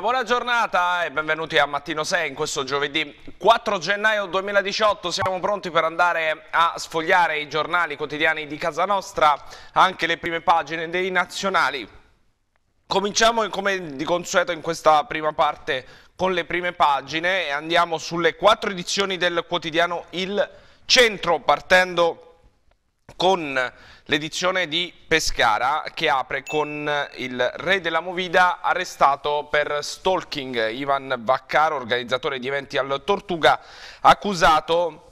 Una buona giornata e benvenuti a Mattino 6 in questo giovedì 4 gennaio 2018. Siamo pronti per andare a sfogliare i giornali quotidiani di casa nostra, anche le prime pagine dei nazionali. Cominciamo come di consueto in questa prima parte con le prime pagine e andiamo sulle quattro edizioni del quotidiano Il Centro partendo con l'edizione di Pescara che apre con il re della movida arrestato per stalking Ivan Vaccaro, organizzatore di eventi al Tortuga, accusato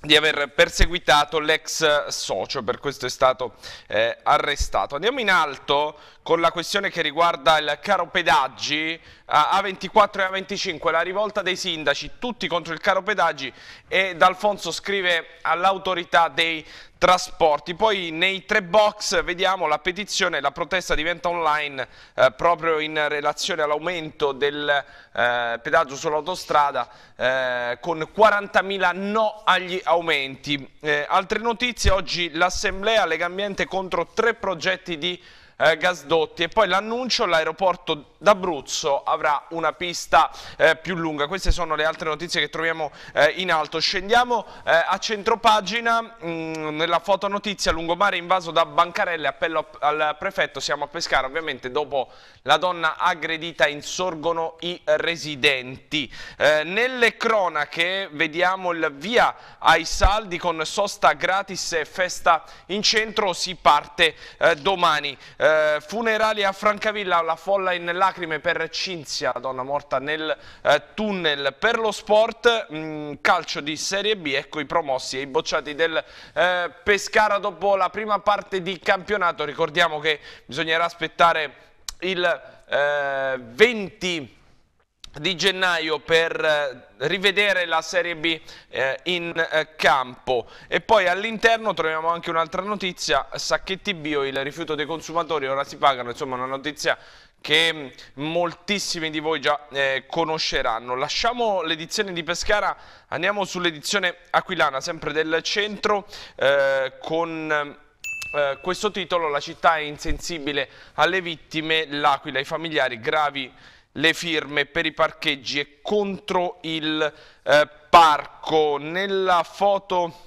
di aver perseguitato l'ex socio, per questo è stato eh, arrestato. Andiamo in alto con la questione che riguarda il caro pedaggi, a 24 e A25 la rivolta dei sindaci, tutti contro il caro pedaggi e D'Alfonso scrive all'autorità dei trasporti. Poi nei tre box vediamo la petizione, la protesta diventa online eh, proprio in relazione all'aumento del eh, pedaggio sull'autostrada eh, con 40.000 no agli aumenti. Eh, altre notizie, oggi l'Assemblea Lega Ambiente contro tre progetti di eh, gasdotti e poi l'annuncio l'aeroporto d'Abruzzo avrà una pista eh, più lunga. Queste sono le altre notizie che troviamo eh, in alto. Scendiamo eh, a centropagina mm, nella fotonotizia lungomare invaso da bancarelle, appello al prefetto, siamo a Pescara, ovviamente dopo la donna aggredita insorgono i residenti. Eh, nelle cronache vediamo il via ai saldi con sosta gratis e festa in centro si parte eh, domani. Eh, eh, funerali a Francavilla, la folla in lacrime per Cinzia, donna morta nel eh, tunnel. Per lo sport, mh, mm, calcio di Serie B, ecco i promossi e i bocciati del eh, Pescara dopo la prima parte di campionato. Ricordiamo che bisognerà aspettare il 20 eh, di gennaio per eh, rivedere la Serie B eh, in eh, campo e poi all'interno troviamo anche un'altra notizia sacchetti bio il rifiuto dei consumatori ora si pagano insomma una notizia che mm, moltissimi di voi già eh, conosceranno. Lasciamo l'edizione di Pescara, andiamo sull'edizione aquilana, sempre del centro, eh, con... Uh, questo titolo, la città è insensibile alle vittime, l'Aquila, i familiari gravi le firme per i parcheggi e contro il eh, parco. Nella foto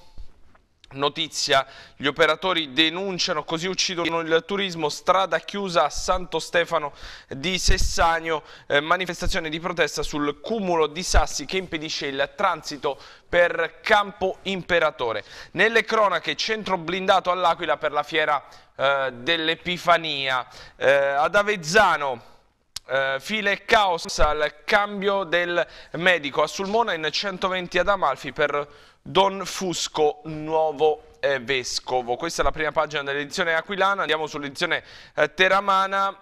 notizia, gli operatori denunciano così uccidono il turismo, strada chiusa a Santo Stefano di Sessagno, eh, manifestazione di protesta sul cumulo di sassi che impedisce il transito per Campo Imperatore. Nelle cronache, centro blindato all'Aquila per la fiera eh, dell'Epifania. Eh, ad Avezzano eh, file e caos al cambio del medico a Sulmona in 120 ad Amalfi per Don Fusco, nuovo eh, vescovo. Questa è la prima pagina dell'edizione aquilana, andiamo sull'edizione eh, teramana.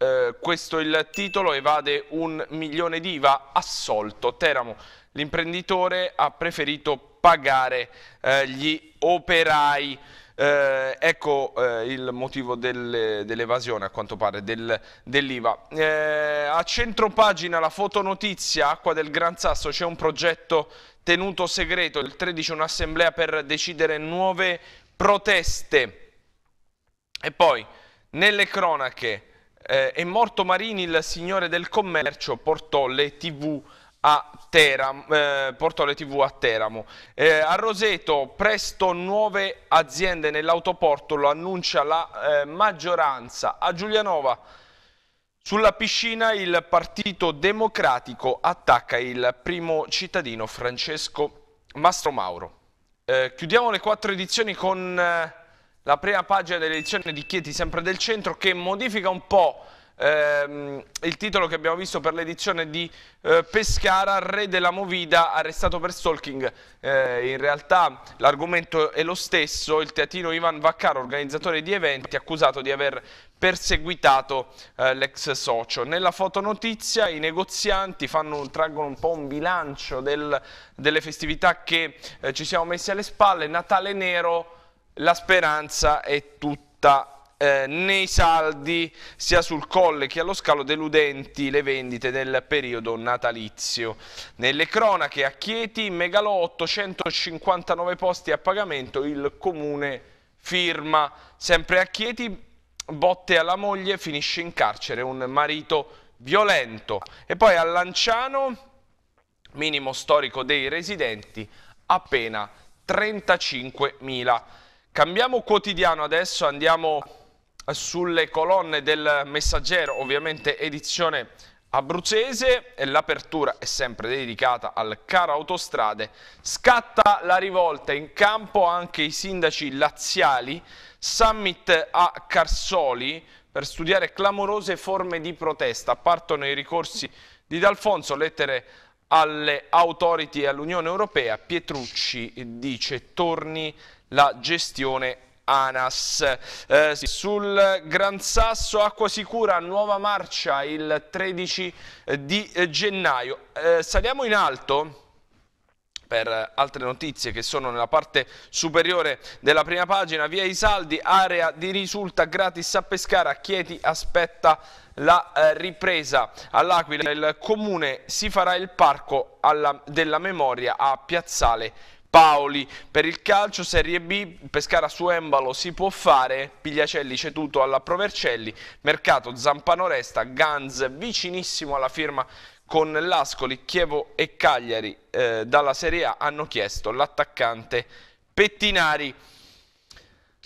Eh, questo è il titolo, evade un milione di IVA assolto. Teramo, l'imprenditore ha preferito pagare eh, gli operai. Eh, ecco eh, il motivo del, dell'evasione a quanto pare del, dell'IVA. Eh, a pagina la fotonotizia Acqua del Gran Sasso c'è un progetto tenuto segreto, il 13 un'assemblea per decidere nuove proteste. E poi nelle cronache eh, è morto Marini il signore del commercio, portò le tv a Teramo, eh, Portole TV a Teramo. Eh, a Roseto presto nuove aziende nell'autoporto, lo annuncia la eh, maggioranza. A Giulianova sulla piscina il Partito Democratico attacca il primo cittadino Francesco Mastro Mastromauro. Eh, chiudiamo le quattro edizioni con eh, la prima pagina dell'edizione di Chieti sempre del centro che modifica un po' ehm, il titolo che abbiamo visto per l'edizione di eh, Pescara, re della Movida arrestato per stalking. Eh, in realtà l'argomento è lo stesso, il teatino Ivan Vaccaro, organizzatore di eventi, accusato di aver perseguitato eh, l'ex socio. Nella fotonotizia i negozianti fanno, traggono un po' un bilancio del, delle festività che eh, ci siamo messi alle spalle, Natale nero, la speranza è tutta eh, nei saldi sia sul colle che allo scalo deludenti le vendite del periodo natalizio. Nelle cronache a Chieti, Megalotto, 159 posti a pagamento, il comune firma. Sempre a Chieti, botte alla moglie, finisce in carcere un marito violento. E poi a Lanciano, minimo storico dei residenti, appena 35.000. Cambiamo quotidiano adesso, andiamo sulle colonne del Messaggero, ovviamente edizione abruzzese e l'apertura è sempre dedicata al caro autostrade. Scatta la rivolta, in campo anche i sindaci laziali, summit a Carsoli per studiare clamorose forme di protesta. Partono i ricorsi di D'Alfonso, lettere alle autorità e all'Unione Europea. Pietrucci dice torni la gestione ANAS. Eh, Sul Gran Sasso Acqua Sicura, nuova marcia il 13 eh, di eh, gennaio. Eh, saliamo in alto per altre notizie che sono nella parte superiore della prima pagina, via i saldi, area di risulta gratis a Pescara, Chieti aspetta la eh, ripresa all'Aquila, il comune si farà il parco alla, della memoria a Piazzale Paoli per il calcio, Serie B, Pescara su Embalo si può fare, Pigliacelli ceduto alla Provercelli, Mercato Zampano resta, Ganz vicinissimo alla firma con l'Ascoli, Chievo e Cagliari eh, dalla Serie A hanno chiesto l'attaccante Pettinari.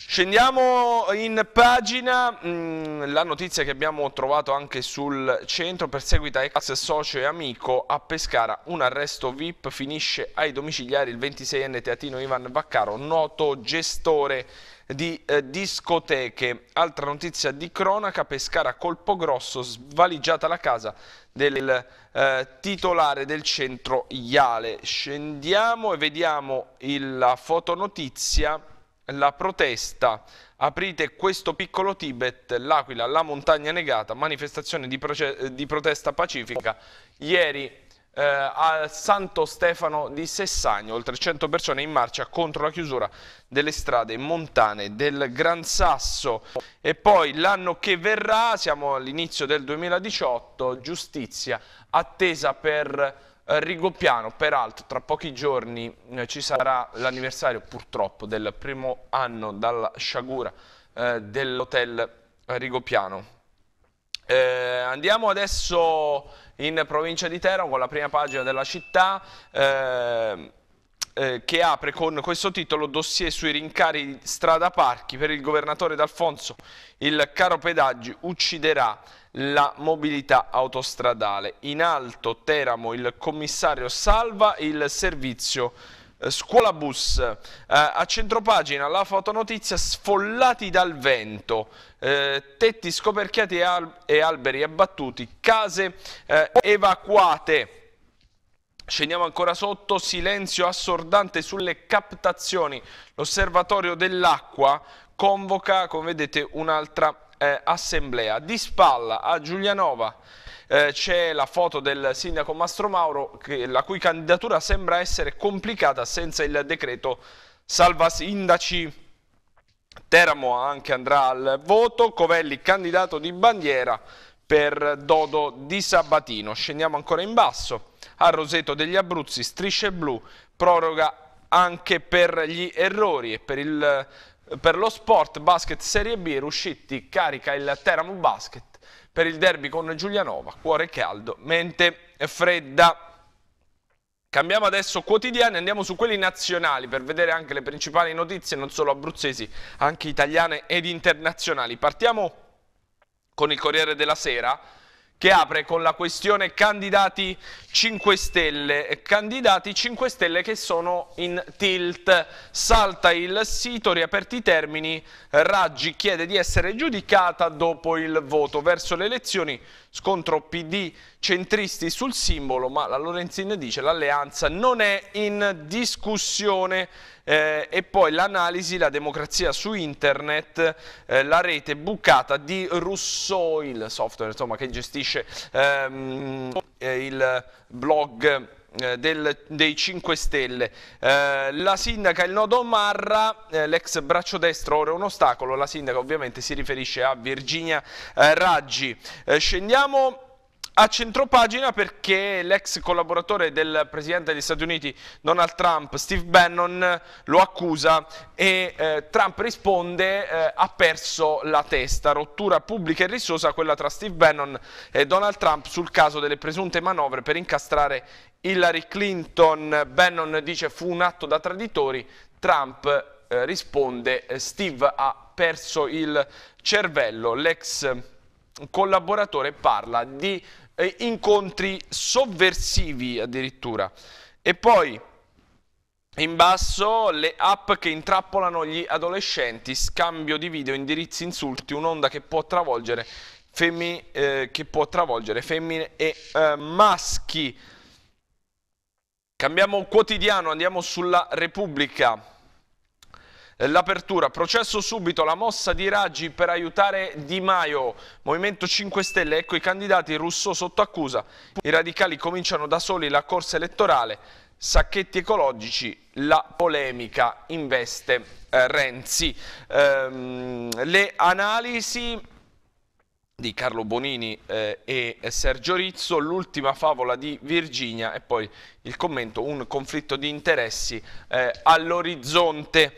Scendiamo in pagina, mm, la notizia che abbiamo trovato anche sul centro, perseguita ex socio e amico a Pescara, un arresto VIP finisce ai domiciliari il 26enne teatino Ivan Vaccaro, noto gestore di eh, discoteche. Altra notizia di cronaca, Pescara colpo grosso, svaligiata la casa del eh, titolare del centro Iale. Scendiamo e vediamo la fotonotizia la protesta aprite questo piccolo Tibet, l'Aquila, la montagna negata, manifestazione di, di protesta pacifica ieri eh, al Santo Stefano di Sessagno, oltre 100 persone in marcia contro la chiusura delle strade montane del Gran Sasso. E poi l'anno che verrà, siamo all'inizio del 2018, giustizia attesa per eh, Rigoppiano, peraltro, tra pochi giorni eh, ci sarà l'anniversario purtroppo del primo anno dalla sciagura eh, dell'hotel Rigoppiano. Eh, andiamo adesso in provincia di Teramo con la prima pagina della città eh, eh che apre con questo titolo dossier sui rincari strada parchi per il governatore D'Alfonso il caro pedaggi ucciderà la mobilità autostradale. In alto Teramo il commissario salva il servizio eh, Scuola Bus, eh, a centropagina la fotonotizia sfollati dal vento, eh, tetti scoperchiati e, al e, alberi abbattuti, case eh, evacuate. Scendiamo ancora sotto, silenzio assordante sulle captazioni. L'osservatorio dell'acqua convoca, come vedete, un'altra eh, assemblea. Di spalla a Giulianova eh, c'è la foto del sindaco Mastro Mauro, che, la cui candidatura sembra essere complicata senza il decreto salva sindaci. Teramo anche andrà al voto, Covelli candidato di bandiera per Dodo di Sabatino. Scendiamo ancora in basso, a Roseto degli Abruzzi, strisce blu, proroga anche per gli errori e per il per lo Sport Basket Serie B Ruscitti carica il Teramo Basket per il derby con Giulianova, cuore caldo, mente fredda. Cambiamo adesso quotidiani, andiamo su quelli nazionali per vedere anche le principali notizie, non solo abruzzesi, anche italiane ed internazionali. Partiamo con il Corriere della Sera che apre con la questione candidati 5 Stelle, eh, candidati 5 Stelle che sono in tilt, salta il sito, riaperti i termini, Raggi chiede di essere giudicata dopo il voto verso le elezioni Scontro PD centristi sul simbolo, ma la Lorenzin dice che l'alleanza non è in discussione. Eh, e poi l'analisi, la democrazia su internet, eh, la rete bucata di Russo, il software insomma, che gestisce ehm, eh, il blog eh, del, dei 5 Stelle. Eh, la sindaca, il nodo Marra, eh, l'ex braccio destro, ora è un ostacolo. La sindaca ovviamente si riferisce a Virginia eh, Raggi. Eh, scendiamo a centropagina perché l'ex collaboratore del presidente degli Stati Uniti Donald Trump, Steve Bannon, lo accusa e eh, Trump risponde eh, ha perso la testa, rottura pubblica e rissosa quella tra Steve Bannon e Donald Trump sul caso delle presunte manovre per incastrare Hillary Clinton, Bannon dice fu un atto da traditori, Trump eh, risponde eh, Steve ha perso il cervello, l'ex collaboratore parla di eh, incontri sovversivi addirittura. E poi in basso le app che intrappolano gli adolescenti, scambio di video, indirizzi, insulti, un'onda che può travolgere, femmine, eh, che può travolgere femmine e eh, maschi. Cambiamo quotidiano, andiamo sulla Repubblica. Eh, l'apertura, processo subito, la mossa di Raggi per aiutare Di Maio, Movimento 5 Stelle, ecco i candidati, Russo sotto accusa. I radicali cominciano da soli la corsa elettorale, sacchetti ecologici, la polemica investe eh, Renzi. Ehm, le analisi di Carlo Bonini eh, e eh, Sergio Rizzo, l'ultima favola di Virginia e poi il commento un conflitto di interessi eh, all'orizzonte.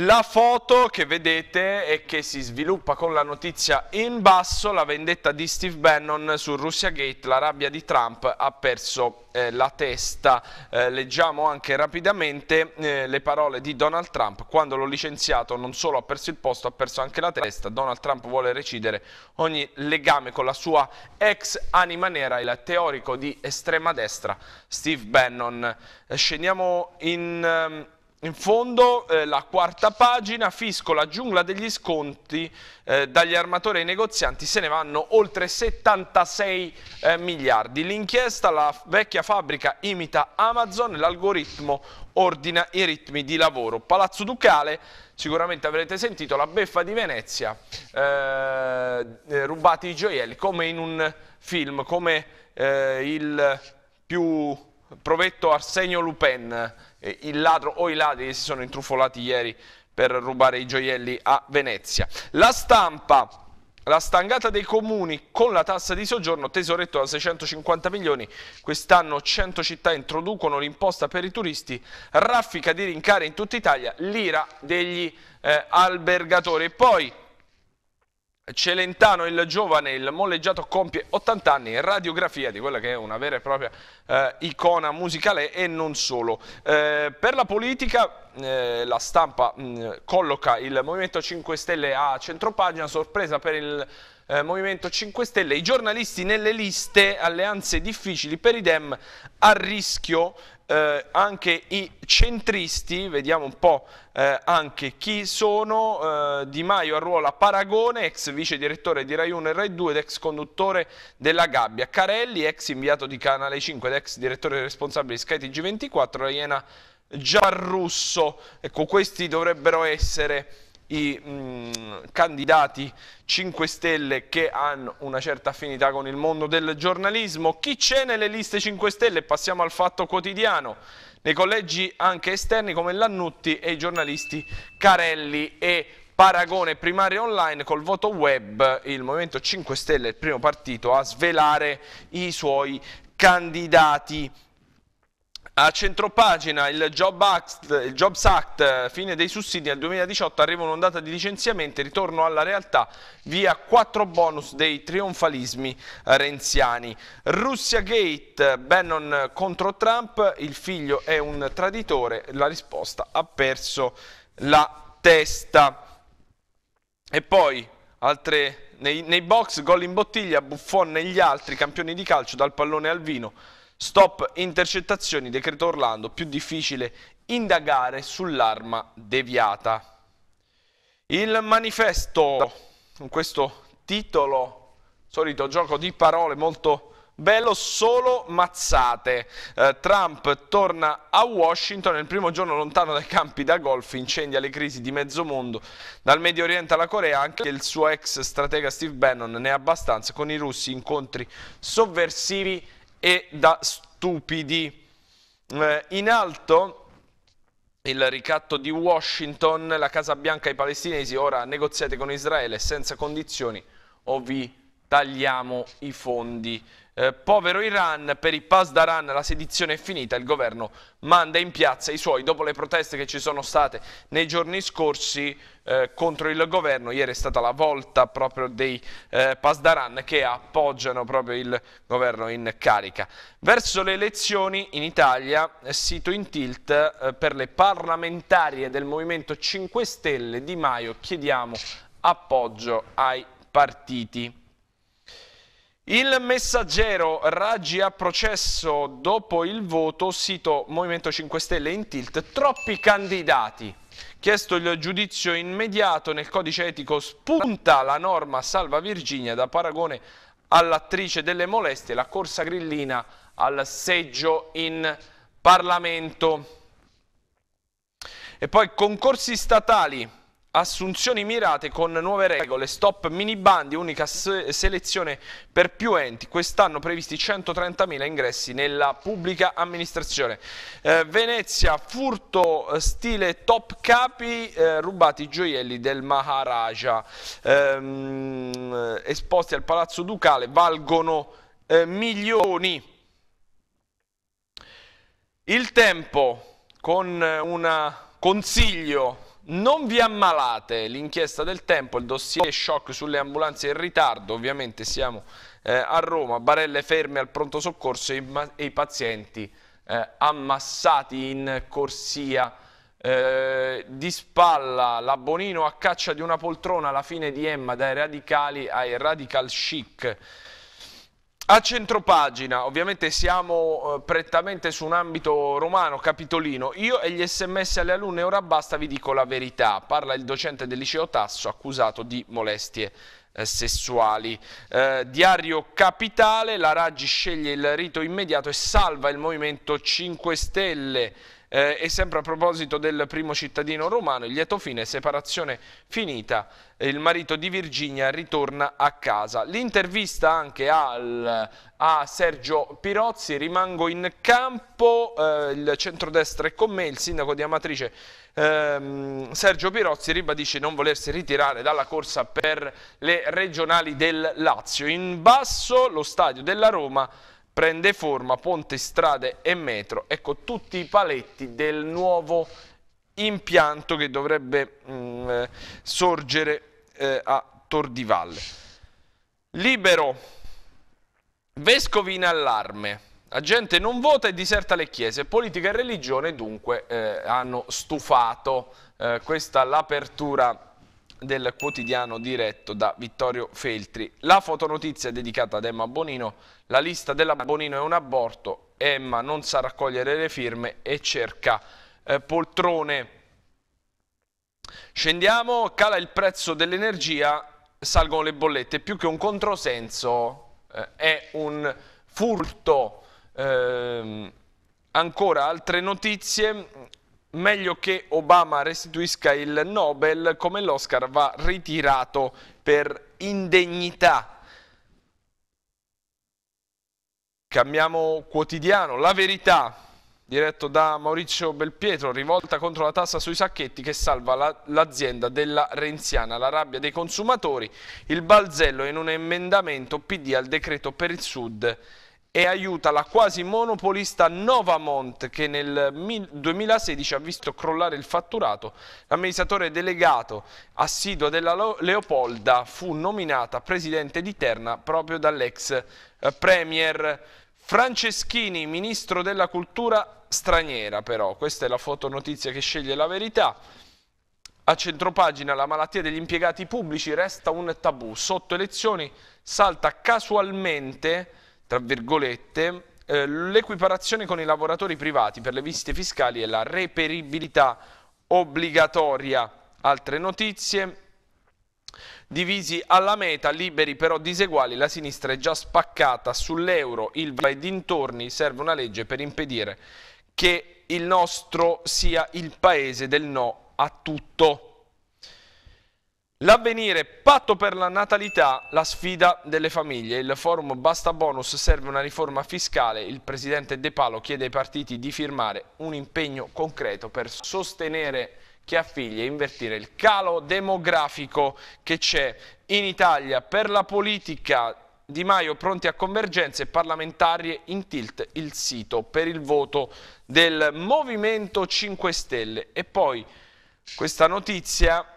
La foto che vedete e che si sviluppa con la notizia in basso, la vendetta di Steve Bannon su Russia Gate, la rabbia di Trump ha perso eh, la testa. Eh, leggiamo anche rapidamente eh, le parole di Donald Trump. Quando l'ho licenziato non solo ha perso il posto, ha perso anche la testa. Donald Trump vuole recidere ogni legame con la sua ex anima nera, il teorico di estrema destra Steve Bannon. Eh, scendiamo in ehm, in fondo eh, la quarta pagina, fisco la giungla degli sconti eh, dagli armatori ai negozianti, se ne vanno oltre 76 eh, miliardi. L'inchiesta, la vecchia fabbrica imita Amazon, l'algoritmo ordina i ritmi di lavoro. Palazzo Ducale, sicuramente avrete sentito, la beffa di Venezia, eh, eh, rubati i gioielli, come in un film, come eh, il più provetto Arsenio Lupin, eh, il ladro o i ladri che si sono intrufolati ieri per rubare i gioielli a Venezia. La stampa, la stangata dei comuni con la tassa di soggiorno, tesoretto da 650 milioni, quest'anno 100 città introducono l'imposta per i turisti, raffica di rincare in tutta Italia l'ira degli eh, albergatori. E poi Celentano il giovane, il molleggiato compie 80 anni, radiografia di quella che è una vera e propria eh, icona musicale e non solo. Eh, per la politica eh, la stampa mh, mm, colloca il Movimento 5 Stelle a centropagina, sorpresa per il eh, Movimento 5 Stelle, i giornalisti nelle liste, alleanze difficili per i Dem a rischio eh, anche i centristi, vediamo un po' eh, anche chi sono, eh, Di Maio a arruola Paragone, ex vice direttore di Rai 1 e Rai 2 ed ex conduttore della Gabbia, Carelli, ex inviato di Canale 5 ed ex direttore responsabile di Sky TG24, Raiena Giarrusso, ecco questi dovrebbero essere i mh, mm, candidati 5 Stelle che hanno una certa affinità con il mondo del giornalismo. Chi c'è nelle liste 5 Stelle? Passiamo al fatto quotidiano. Nei collegi anche esterni come Lannutti e i giornalisti Carelli e Paragone primario online col voto web, il Movimento 5 Stelle è il primo partito a svelare i suoi candidati. A centropagina il Job il Jobs Act, fine dei sussidi al 2018, arriva un'ondata di licenziamenti, ritorno alla realtà, via quattro bonus dei trionfalismi renziani. Russia Gate, Bannon contro Trump, il figlio è un traditore, la risposta ha perso la testa. E poi altre, nei, nei box, gol in bottiglia, Buffon negli altri, campioni di calcio dal pallone al vino Stop intercettazioni, decreto Orlando, più difficile indagare sull'arma deviata. Il manifesto, con questo titolo, solito gioco di parole molto bello, solo mazzate. Eh, Trump torna a Washington, il primo giorno lontano dai campi da golf, incendia le crisi di mezzo mondo, dal Medio Oriente alla Corea, anche il suo ex stratega Steve Bannon ne è abbastanza, con i russi incontri sovversivi e da stupidi. Eh, in alto il ricatto di Washington, la Casa Bianca ai palestinesi, ora negoziate con Israele senza condizioni o vi tagliamo i fondi eh, povero Iran, per i Pasdaran la sedizione è finita, il governo manda in piazza i suoi. Dopo le proteste che ci sono state nei giorni scorsi eh, contro il governo, ieri è stata la volta proprio dei eh, Pasdaran che appoggiano proprio il governo in carica. Verso le elezioni in Italia, eh, sito in tilt, eh, per le parlamentarie del Movimento 5 Stelle, Di Maio chiediamo appoggio ai partiti. Il messaggero raggi a processo dopo il voto, sito Movimento 5 Stelle in tilt, troppi candidati. Chiesto il giudizio immediato nel codice etico spunta la norma Salva Virginia da paragone all'attrice delle molestie, la corsa grillina al seggio in Parlamento. E poi concorsi statali assunzioni mirate con nuove regole, stop minibandi, unica se selezione per più enti, quest'anno previsti 130.000 ingressi nella pubblica amministrazione. Eh, Venezia, furto eh, stile top capi, eh, rubati gioielli del Maharaja, ehm, eh, esposti al Palazzo Ducale, valgono eh, milioni. Il tempo con un consiglio non vi ammalate, l'inchiesta del tempo, il dossier shock sulle ambulanze in ritardo, ovviamente siamo eh, a Roma, barelle ferme al pronto soccorso e, e i pazienti eh, ammassati in corsia eh, di spalla, la Bonino a caccia di una poltrona alla fine di Emma dai radicali ai radical chic. A centropagina, ovviamente siamo eh, prettamente su un ambito romano, capitolino. Io e gli sms alle alunne ora basta, vi dico la verità. Parla il docente del liceo Tasso accusato di molestie eh, sessuali. Eh, diario Capitale, la Raggi sceglie il rito immediato e salva il Movimento 5 Stelle. Eh, e sempre a proposito del primo cittadino romano, il lieto fine, separazione finita, il marito di Virginia ritorna a casa. L'intervista anche al, a Sergio Pirozzi, rimango in campo, eh, il centrodestra è con me, il sindaco di Amatrice ehm, Sergio Pirozzi ribadisce non volersi ritirare dalla corsa per le regionali del Lazio. In basso lo stadio della Roma prende forma ponte, strade e metro, ecco tutti i paletti del nuovo impianto che dovrebbe mh, mm, eh, sorgere eh, a Tor di Valle. Libero, vescovi in allarme, la gente non vota e diserta le chiese, politica e religione dunque eh, hanno stufato eh, questa l'apertura del quotidiano diretto da Vittorio Feltri. La fotonotizia è dedicata ad Emma Bonino, la lista della Bonino è un aborto, Emma non sa raccogliere le firme e cerca eh, poltrone. Scendiamo, cala il prezzo dell'energia, salgono le bollette, più che un controsenso eh, è un furto. Eh, ancora altre notizie, meglio che Obama restituisca il Nobel come l'Oscar va ritirato per indegnità. Cambiamo quotidiano, la verità, diretto da Maurizio Belpietro, rivolta contro la tassa sui sacchetti che salva l'azienda della Renziana, la rabbia dei consumatori, il balzello in un emendamento PD al decreto per il Sud e aiuta la quasi monopolista Novamont che nel 2016 ha visto crollare il fatturato. L'amministratore delegato assiduo della Leopolda fu nominata presidente di Terna proprio dall'ex eh, premier Franceschini, ministro della cultura straniera però. Questa è la fotonotizia che sceglie la verità. A centropagina la malattia degli impiegati pubblici resta un tabù. Sotto elezioni salta casualmente tra virgolette, eh, l'equiparazione con i lavoratori privati per le visite fiscali e la reperibilità obbligatoria. Altre notizie. Divisi alla meta, liberi però diseguali, la sinistra è già spaccata sull'euro, il e dintorni serve una legge per impedire che il nostro sia il paese del no a tutto. L'avvenire, patto per la natalità, la sfida delle famiglie. Il forum Basta Bonus serve una riforma fiscale. Il presidente De Palo chiede ai partiti di firmare un impegno concreto per sostenere chi ha figli e invertire il calo demografico che c'è in Italia. Per la politica di Maio pronti a convergenze parlamentarie in tilt il sito per il voto del Movimento 5 Stelle. E poi questa notizia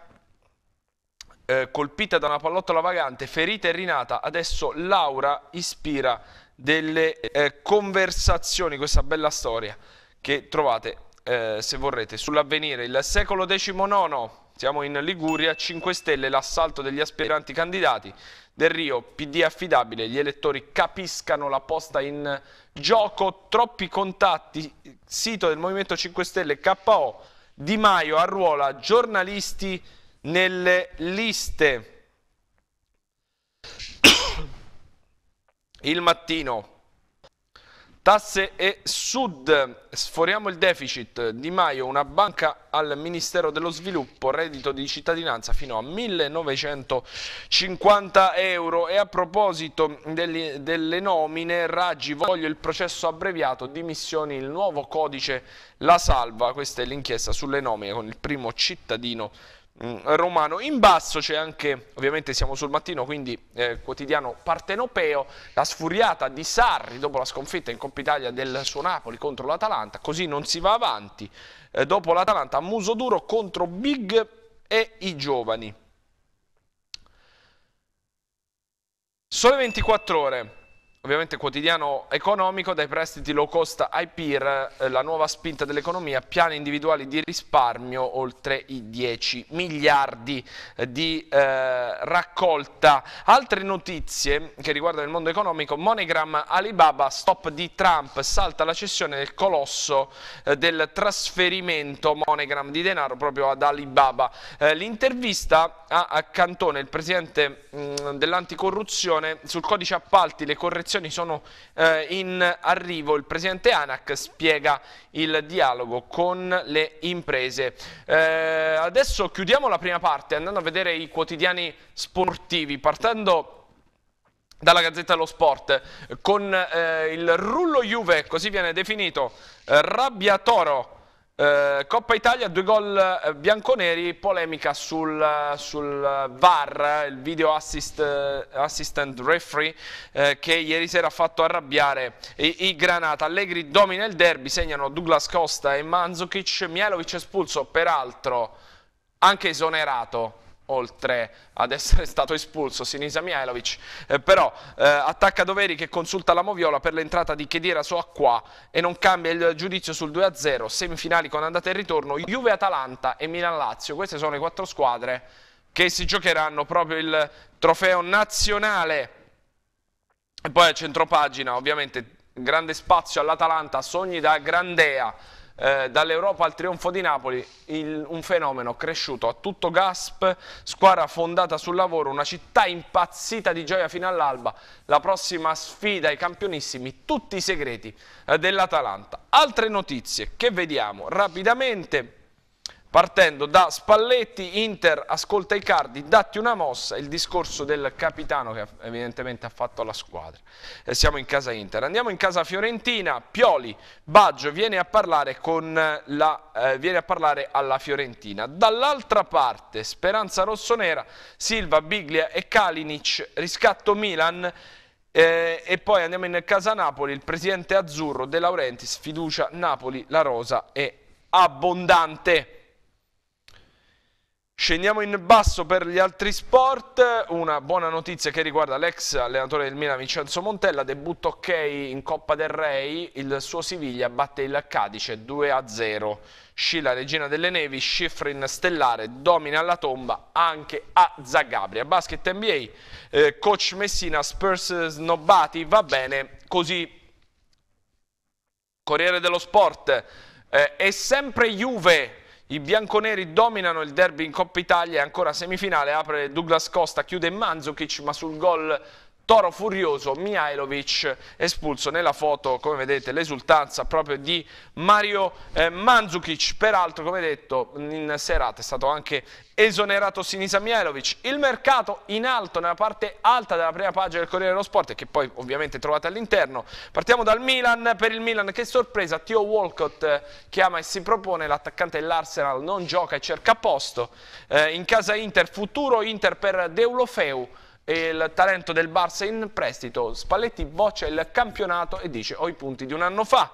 eh, colpita da una pallottola vagante, ferita e rinata, adesso Laura ispira delle eh, conversazioni, questa bella storia che trovate eh, se vorrete sull'avvenire. Il secolo XIX, siamo in Liguria, 5 Stelle, l'assalto degli aspiranti candidati del Rio, PD affidabile, gli elettori capiscano la posta in gioco, troppi contatti, sito del Movimento 5 Stelle KO, Di Maio arruola giornalisti nelle liste. Il mattino. Tasse e Sud, sforiamo il deficit, Di Maio una banca al Ministero dello Sviluppo, reddito di cittadinanza fino a 1950 euro e a proposito delle, delle nomine, Raggi voglio il processo abbreviato, dimissioni, il nuovo codice la salva, questa è l'inchiesta sulle nomine con il primo cittadino Mm, romano. In basso c'è anche, ovviamente siamo sul mattino, quindi eh, quotidiano partenopeo, la sfuriata di Sarri dopo la sconfitta in Coppa Italia del suo Napoli contro l'Atalanta, così non si va avanti. Eh, dopo l'Atalanta a muso duro contro Big e i giovani. Sole 24 ore ovviamente quotidiano economico, dai prestiti low cost ai peer, eh, la nuova spinta dell'economia, piani individuali di risparmio oltre i 10 miliardi eh, di eh, raccolta. Altre notizie che riguardano il mondo economico, Monogram, Alibaba, stop di Trump, salta la cessione del colosso eh, del trasferimento Monogram di denaro proprio ad Alibaba. Eh, l'intervista a, a Cantone, il presidente mm, dell'anticorruzione, sul codice appalti, le correzioni segnalazioni sono eh, in arrivo. Il presidente ANAC spiega il dialogo con le imprese. Eh, adesso chiudiamo la prima parte andando a vedere i quotidiani sportivi, partendo dalla Gazzetta dello Sport con eh, il rullo Juve, così viene definito, eh, rabbia toro eh, Coppa Italia, due gol eh, bianconeri, polemica sul, sul VAR, il video assist, eh, assistant referee, eh, che ieri sera ha fatto arrabbiare i, i, Granata. Allegri domina il derby, segnano Douglas Costa e Manzukic, Mielovic espulso, peraltro anche esonerato oltre ad essere stato espulso Sinisa Mielovic, eh, però eh, attacca Doveri che consulta la Moviola per l'entrata di Chediera su Acqua e non cambia il giudizio sul 2-0, semifinali con andata e ritorno, Juve-Atalanta e Milan-Lazio, queste sono le quattro squadre che si giocheranno proprio il trofeo nazionale. E poi a centropagina ovviamente grande spazio all'Atalanta, sogni da Grandea, eh, dall'Europa al trionfo di Napoli, il, un fenomeno cresciuto a tutto gasp, squadra fondata sul lavoro, una città impazzita di gioia fino all'alba, la prossima sfida ai campionissimi, tutti i segreti eh, dell'Atalanta. Altre notizie che vediamo rapidamente partendo da Spalletti, Inter ascolta i cardi, datti una mossa, il discorso del capitano che evidentemente ha fatto alla squadra. E eh, siamo in casa Inter, andiamo in casa Fiorentina, Pioli, Baggio viene a parlare, la, eh, viene a parlare alla Fiorentina. Dall'altra parte Speranza Rossonera, Silva, Biglia e Kalinic, riscatto Milan, eh, e poi andiamo in casa Napoli, il presidente azzurro De Laurenti sfiducia Napoli, la rosa è abbondante. Scendiamo in basso per gli altri sport, una buona notizia che riguarda l'ex allenatore del Milan Vincenzo Montella, debutto ok in Coppa del Rey, il suo Siviglia batte il Cadice 2-0, Scilla regina delle nevi, Schifrin stellare, domina alla tomba anche a Zagabria. Basket NBA, eh, coach Messina, Spurs snobbati, va bene, così Corriere dello Sport, eh, è sempre Juve i bianconeri dominano il derby in Coppa Italia e ancora semifinale apre Douglas Costa, chiude Manzukic ma sul gol Toro furioso, Mihailovic espulso nella foto, come vedete, l'esultanza proprio di Mario eh, Mandzukic. Peraltro, come detto, in serata è stato anche esonerato Sinisa Mihailovic. Il mercato in alto, nella parte alta della prima pagina del Corriere dello Sport, che poi ovviamente trovate all'interno. Partiamo dal Milan, per il Milan che sorpresa, Tio Walcott eh, chiama e si propone, l'attaccante dell'Arsenal non gioca e cerca posto. Eh, in casa Inter, futuro Inter per Deulofeu il talento del Barça in prestito, Spalletti voce il campionato e dice ho i punti di un anno fa.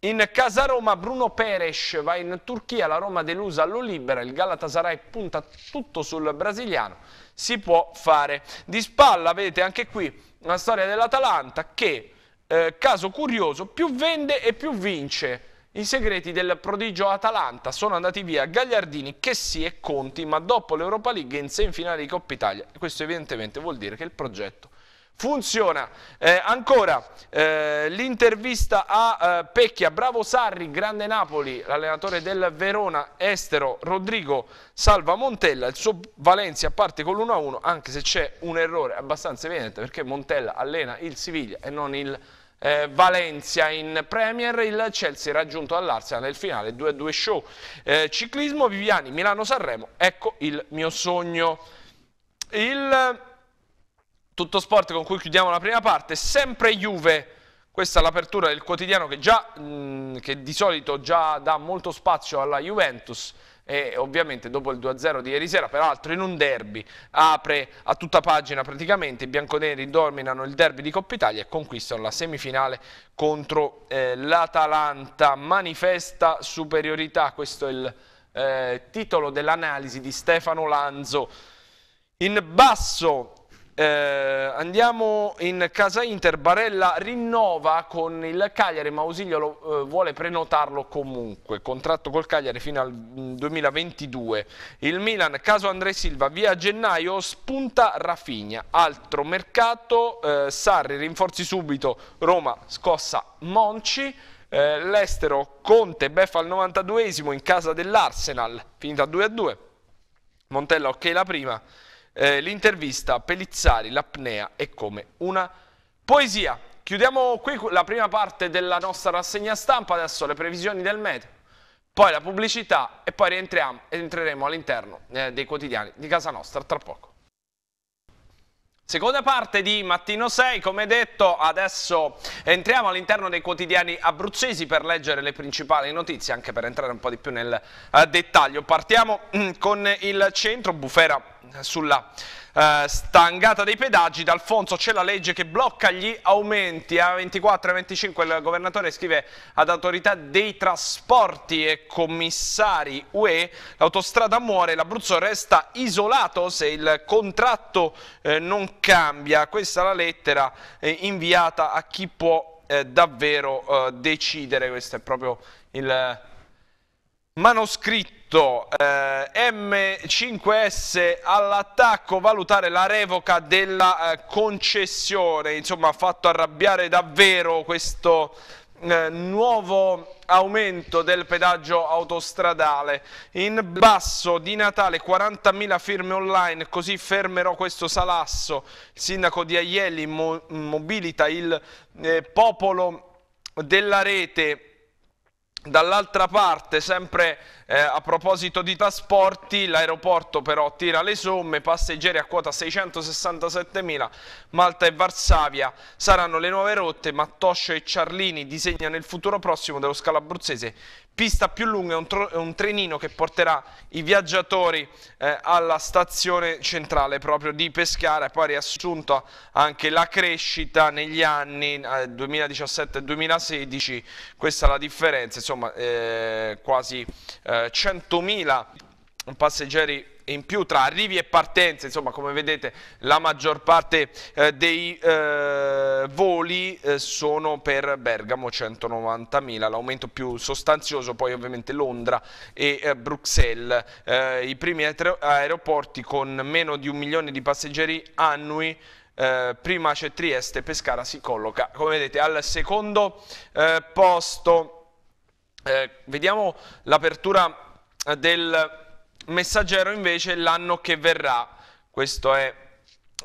In casa Roma Bruno Peres va in Turchia, la Roma delusa lo libera, il Galatasaray punta tutto sul brasiliano, si può fare. Di spalla vedete anche qui la storia dell'Atalanta che, eh, caso curioso, più vende e più vince. I segreti del prodigio Atalanta sono andati via Gagliardini, Chessi e Conti, ma dopo l'Europa League in semifinale di Coppa Italia. Questo evidentemente vuol dire che il progetto funziona. Eh, ancora eh, l'intervista a eh, Pecchia, bravo Sarri, grande Napoli, l'allenatore del Verona estero Rodrigo Salva Montella, il suo Valencia parte con l'1-1 anche se c'è un errore abbastanza evidente perché Montella allena il Siviglia e non il eh, Valencia in Premier, il Chelsea raggiunto all'Arsenal nel finale 2-2 show. Eh, ciclismo Viviani, Milano-Sanremo, ecco il mio sogno. Il tutto sport con cui chiudiamo la prima parte, sempre Juve. Questa è l'apertura del quotidiano che, già, mh, mm, che di solito già dà molto spazio alla Juventus e ovviamente dopo il 2-0 di ieri sera, peraltro in un derby, apre a tutta pagina praticamente, i bianconeri dominano il derby di Coppa Italia e conquistano la semifinale contro eh, l'Atalanta, manifesta superiorità, questo è il eh, titolo dell'analisi di Stefano Lanzo. In basso eh, andiamo in casa Inter, Barella rinnova con il Cagliari, Mausiglio lo, eh, vuole prenotarlo comunque, contratto col Cagliari fino al 2022. Mm, il Milan, caso Andrei Silva, via gennaio, spunta Rafinha, altro mercato, eh, Sarri rinforzi subito, Roma scossa Monci. Eh, L'estero Conte beffa al 92esimo in casa dell'Arsenal, finita 2 a 2. Montella ok la prima, eh, l'intervista Pellizzari, l'apnea è come una poesia. Chiudiamo qui la prima parte della nostra rassegna stampa, adesso le previsioni del meteo, poi la pubblicità e poi rientriamo ed entreremo all'interno eh, dei quotidiani di casa nostra tra poco. Seconda parte di Mattino 6, come detto adesso entriamo all'interno dei quotidiani abruzzesi per leggere le principali notizie, anche per entrare un po' di più nel eh, dettaglio. Partiamo mm, con il centro, Bufera sulla eh, stangata dei pedaggi, D'Alfonso c'è la legge che blocca gli aumenti a 24 e 25 il governatore scrive ad autorità dei trasporti e commissari UE l'autostrada muore, l'Abruzzo resta isolato se il contratto eh, non cambia questa è la lettera eh, inviata a chi può eh, davvero eh, decidere questo è proprio il Manoscritto eh, M5S all'attacco, valutare la revoca della eh, concessione, insomma ha fatto arrabbiare davvero questo eh, nuovo aumento del pedaggio autostradale. In basso di Natale 40.000 firme online, così fermerò questo salasso. Il sindaco di Aielli mo mobilita il eh, popolo della rete Dall'altra parte, sempre eh, a proposito di trasporti, l'aeroporto però tira le somme, passeggeri a quota 667.000, Malta e Varsavia saranno le nuove rotte, ma e Ciarlini disegnano il futuro prossimo dello scalo abruzzese pista più lunga è un, è un trenino che porterà i viaggiatori eh, alla stazione centrale proprio di Pescara e poi ha riassunto anche la crescita negli anni eh, 2017-2016, questa è la differenza, insomma eh, quasi 100.000 eh, passeggeri in più tra arrivi e partenze, insomma come vedete la maggior parte eh, dei eh, voli eh, sono per Bergamo 190.000, l'aumento più sostanzioso poi ovviamente Londra e eh, Bruxelles, eh, i primi aeroporti con meno di un milione di passeggeri annui eh, prima c'è Trieste, Pescara si colloca, come vedete, al secondo eh, posto. Eh, vediamo l'apertura eh, del Messaggero invece l'anno che verrà, questa è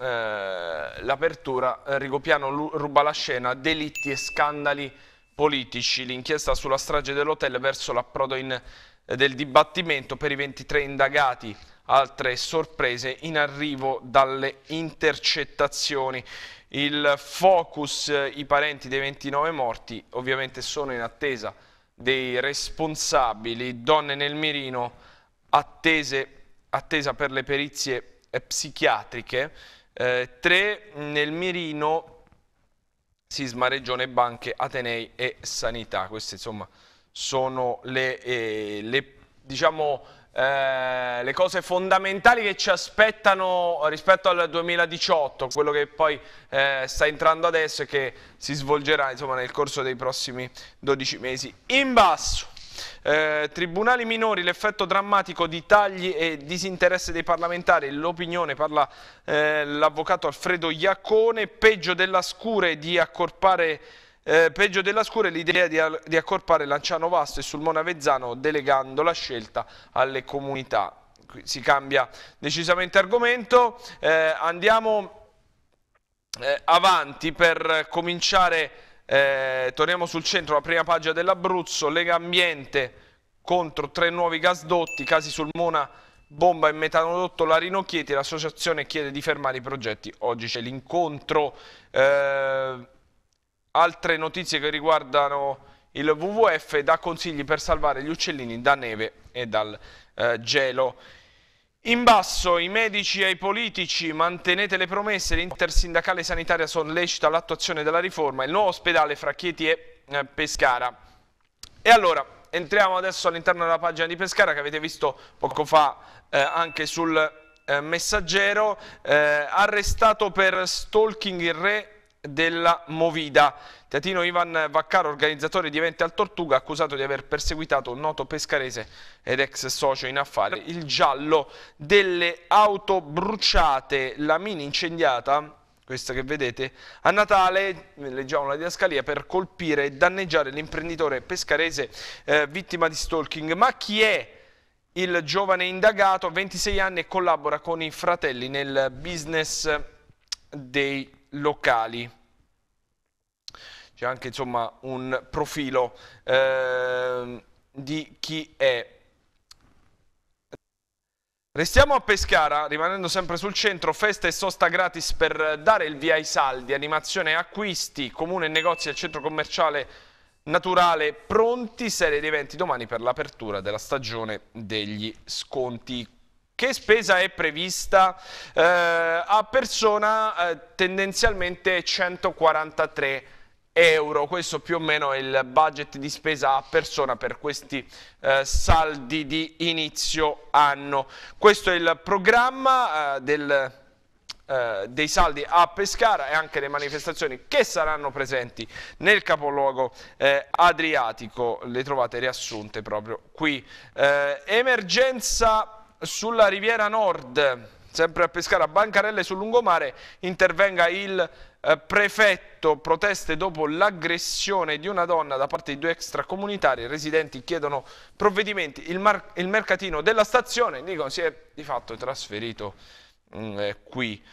eh, l'apertura, Enrico Piano ruba la scena, delitti e scandali politici, l'inchiesta sulla strage dell'hotel verso l'approdo eh, del dibattimento per i 23 indagati, altre sorprese in arrivo dalle intercettazioni. Il focus, eh, i parenti dei 29 morti ovviamente sono in attesa dei responsabili, donne nel mirino, attese, attesa per le perizie eh, psichiatriche, eh, tre nel mirino Sisma, Regione, Banche, Atenei e Sanità. Queste insomma sono le, eh, le, diciamo, eh, le cose fondamentali che ci aspettano rispetto al 2018, quello che poi eh, sta entrando adesso e che si svolgerà insomma, nel corso dei prossimi 12 mesi. In basso. Eh, tribunali minori, l'effetto drammatico di tagli e disinteresse dei parlamentari, l'opinione parla eh, l'avvocato Alfredo Iacone, peggio della scure di accorpare eh, peggio della scura è l'idea di, di, accorpare Lanciano Vasto e Sulmona Avezzano delegando la scelta alle comunità. Si cambia decisamente argomento. Eh, andiamo eh, avanti per cominciare eh, torniamo sul centro, la prima pagina dell'Abruzzo, Lega Ambiente contro tre nuovi gasdotti, casi sul Mona, bomba e metanodotto la Chieti, l'associazione chiede di fermare i progetti, oggi c'è l'incontro. Eh, altre notizie che riguardano il WWF da consigli per salvare gli uccellini da neve e dal eh, gelo. In basso i medici e i politici mantenete le promesse, l'intersindacale sanitaria sollecita l'attuazione della riforma, il nuovo ospedale fra Chieti e eh, Pescara. E allora, entriamo adesso all'interno della pagina di Pescara che avete visto poco fa eh, anche sul eh, messaggero, eh, arrestato per stalking il re della Movida. Teatino Ivan Vaccaro, organizzatore di eventi al Tortuga, accusato di aver perseguitato un noto pescarese ed ex socio in affari. Il giallo delle auto bruciate, la mini incendiata questa che vedete, a Natale, leggiamo la didascalia, per colpire e danneggiare l'imprenditore pescarese eh, vittima di stalking. Ma chi è il giovane indagato? 26 anni e collabora con i fratelli nel business dei locali. C'è anche insomma un profilo eh, di chi è. Restiamo a Pescara, rimanendo sempre sul centro, festa e sosta gratis per dare il via ai saldi, animazione e acquisti, comune e negozi al centro commerciale naturale pronti, serie di eventi domani per l'apertura della stagione degli sconti che spesa è prevista eh, a persona eh, tendenzialmente 143 euro? Questo più o meno è il budget di spesa a persona per questi eh, saldi di inizio anno. Questo è il programma eh, del eh, dei saldi a Pescara e anche le manifestazioni che saranno presenti nel capoluogo eh, adriatico, le trovate riassunte proprio qui. Eh, emergenza sulla riviera nord, sempre a Pescara, a Bancarelle sul lungomare, intervenga il eh, prefetto, proteste dopo l'aggressione di una donna da parte di due extracomunitari, i residenti chiedono provvedimenti, il, il mercatino della stazione, dicono, si è di fatto trasferito mh, mm, eh, qui.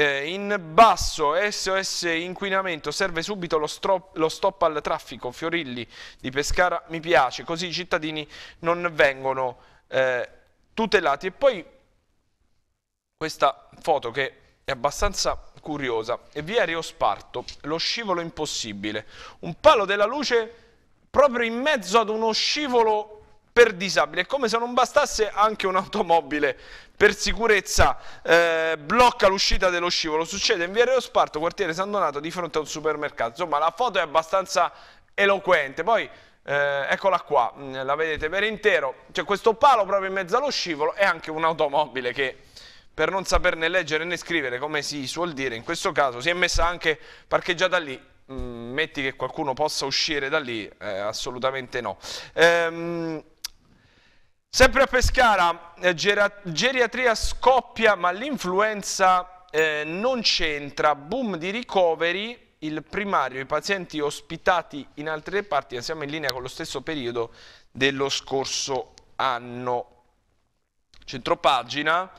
Eh, in basso SOS inquinamento serve subito lo, lo, stop al traffico Fiorilli di Pescara mi piace così i cittadini non vengono eh, tutelati. E poi questa foto che è abbastanza curiosa, e via Riosparto, lo scivolo impossibile, un palo della luce proprio in mezzo ad uno scivolo per disabili. È come se non bastasse anche un'automobile per sicurezza eh, blocca l'uscita dello scivolo. Succede in via Reosparto, quartiere San Donato, di fronte a un supermercato. Insomma, la foto è abbastanza eloquente. Poi eh, eccola qua, mm, la vedete per intero, c'è questo palo proprio in mezzo allo scivolo e anche un'automobile che per non saperne leggere né scrivere, come si suol dire, in questo caso si è messa anche parcheggiata lì, mm, metti che qualcuno possa uscire da lì, eh, assolutamente no. Ehm, sempre a Pescara, eh, geriatria scoppia ma l'influenza eh, non c'entra, boom di ricoveri, il primario, i pazienti ospitati in altre reparti, siamo in linea con lo stesso periodo dello scorso anno. Centropagina,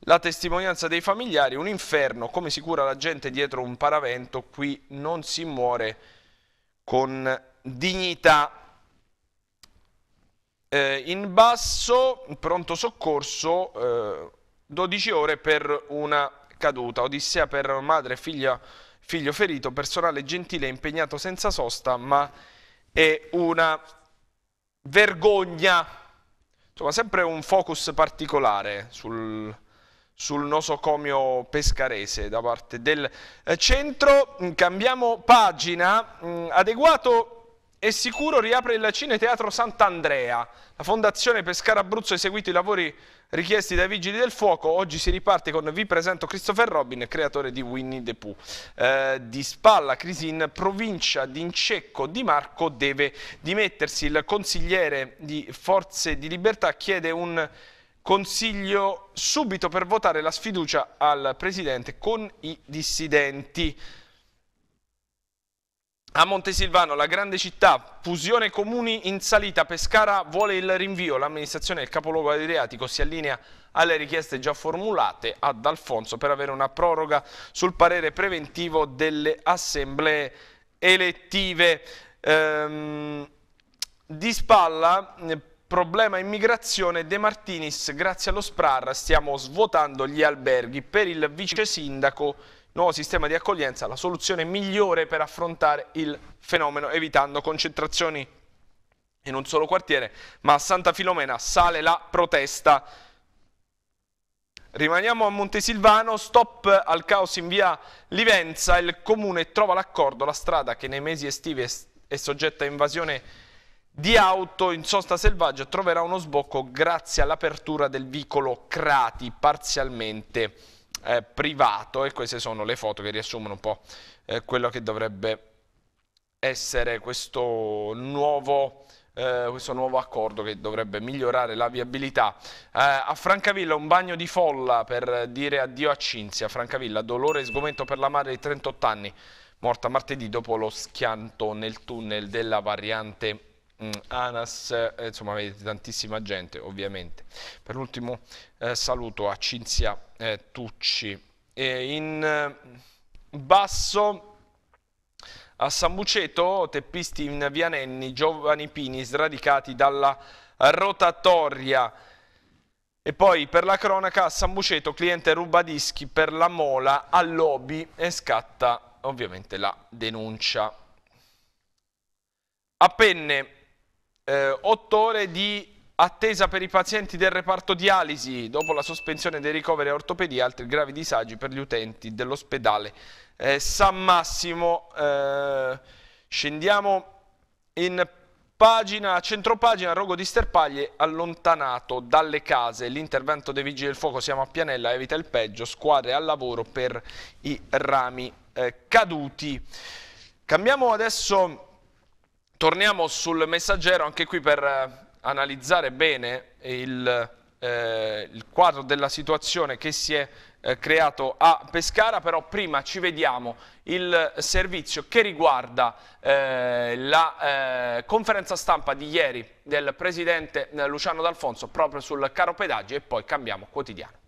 la testimonianza dei familiari, un inferno, come si cura la gente dietro un paravento, qui non si muore con dignità. Eh, in basso, pronto soccorso, eh, 12 ore per una caduta, odissea per madre e figlia figlio ferito, personale gentile, impegnato senza sosta, ma è una vergogna. Insomma, sempre un focus particolare sul, sul nosocomio pescarese da parte del eh, centro. Cambiamo pagina. Mm, adeguato e sicuro riapre il Cineteatro Sant'Andrea. La Fondazione Pescara Abruzzo ha eseguito i lavori richiesti dai Vigili del Fuoco. Oggi si riparte con Vi presento Christopher Robin, creatore di Winnie the Pooh. Eh, di Spalla, crisi in provincia d'Incecco Di Marco deve dimettersi. Il consigliere di Forze di Libertà chiede un consiglio subito per votare la sfiducia al presidente con i dissidenti. A Montesilvano, la grande città, fusione comuni in salita, Pescara vuole il rinvio, l'amministrazione del capoluogo adriatico si allinea alle richieste già formulate ad Alfonso per avere una proroga sul parere preventivo delle assemblee elettive. Ehm, di spalla, eh, problema immigrazione De Martinis, grazie allo SPRAR stiamo svuotando gli alberghi per il vice sindaco nuovo sistema di accoglienza la soluzione migliore per affrontare il fenomeno evitando concentrazioni in un solo quartiere, ma a Santa Filomena sale la protesta. Rimaniamo a Montesilvano, stop al caos in via Livenza, il comune trova l'accordo, la strada che nei mesi estivi è soggetta a invasione di auto in sosta selvaggia troverà uno sbocco grazie all'apertura del vicolo Crati parzialmente eh, privato e queste sono le foto che riassumono un po' eh, quello che dovrebbe essere questo nuovo, eh, questo nuovo, accordo che dovrebbe migliorare la viabilità. Eh, a Francavilla un bagno di folla per dire addio a Cinzia. Francavilla, dolore e sgomento per la madre di 38 anni, morta martedì dopo lo schianto nel tunnel della variante Mm, ANAS, eh, insomma vedete tantissima gente ovviamente. Per l'ultimo eh, saluto a Cinzia eh, Tucci. E in eh, basso... A Sambuceto, teppisti in via Nenni, giovani pini sradicati dalla rotatoria. E poi per la cronaca a Sambuceto, cliente ruba dischi per la mola a lobby e scatta ovviamente la denuncia. A Penne, eh, 8 ore di attesa per i pazienti del reparto dialisi dopo la sospensione dei ricoveri e ortopedia altri gravi disagi per gli utenti dell'ospedale eh, San Massimo. Eh, scendiamo in pagina, centropagina, rogo di sterpaglie allontanato dalle case, l'intervento dei vigili del fuoco, siamo a Pianella, evita il peggio, squadre al lavoro per i rami eh, caduti. Cambiamo adesso Torniamo sul messaggero anche qui per eh, analizzare bene il, eh, il quadro della situazione che si è eh, creato a Pescara, però prima ci vediamo il servizio che riguarda eh, la eh, conferenza stampa di ieri del Presidente eh, Luciano D'Alfonso proprio sul caro pedaggio e poi cambiamo quotidiano.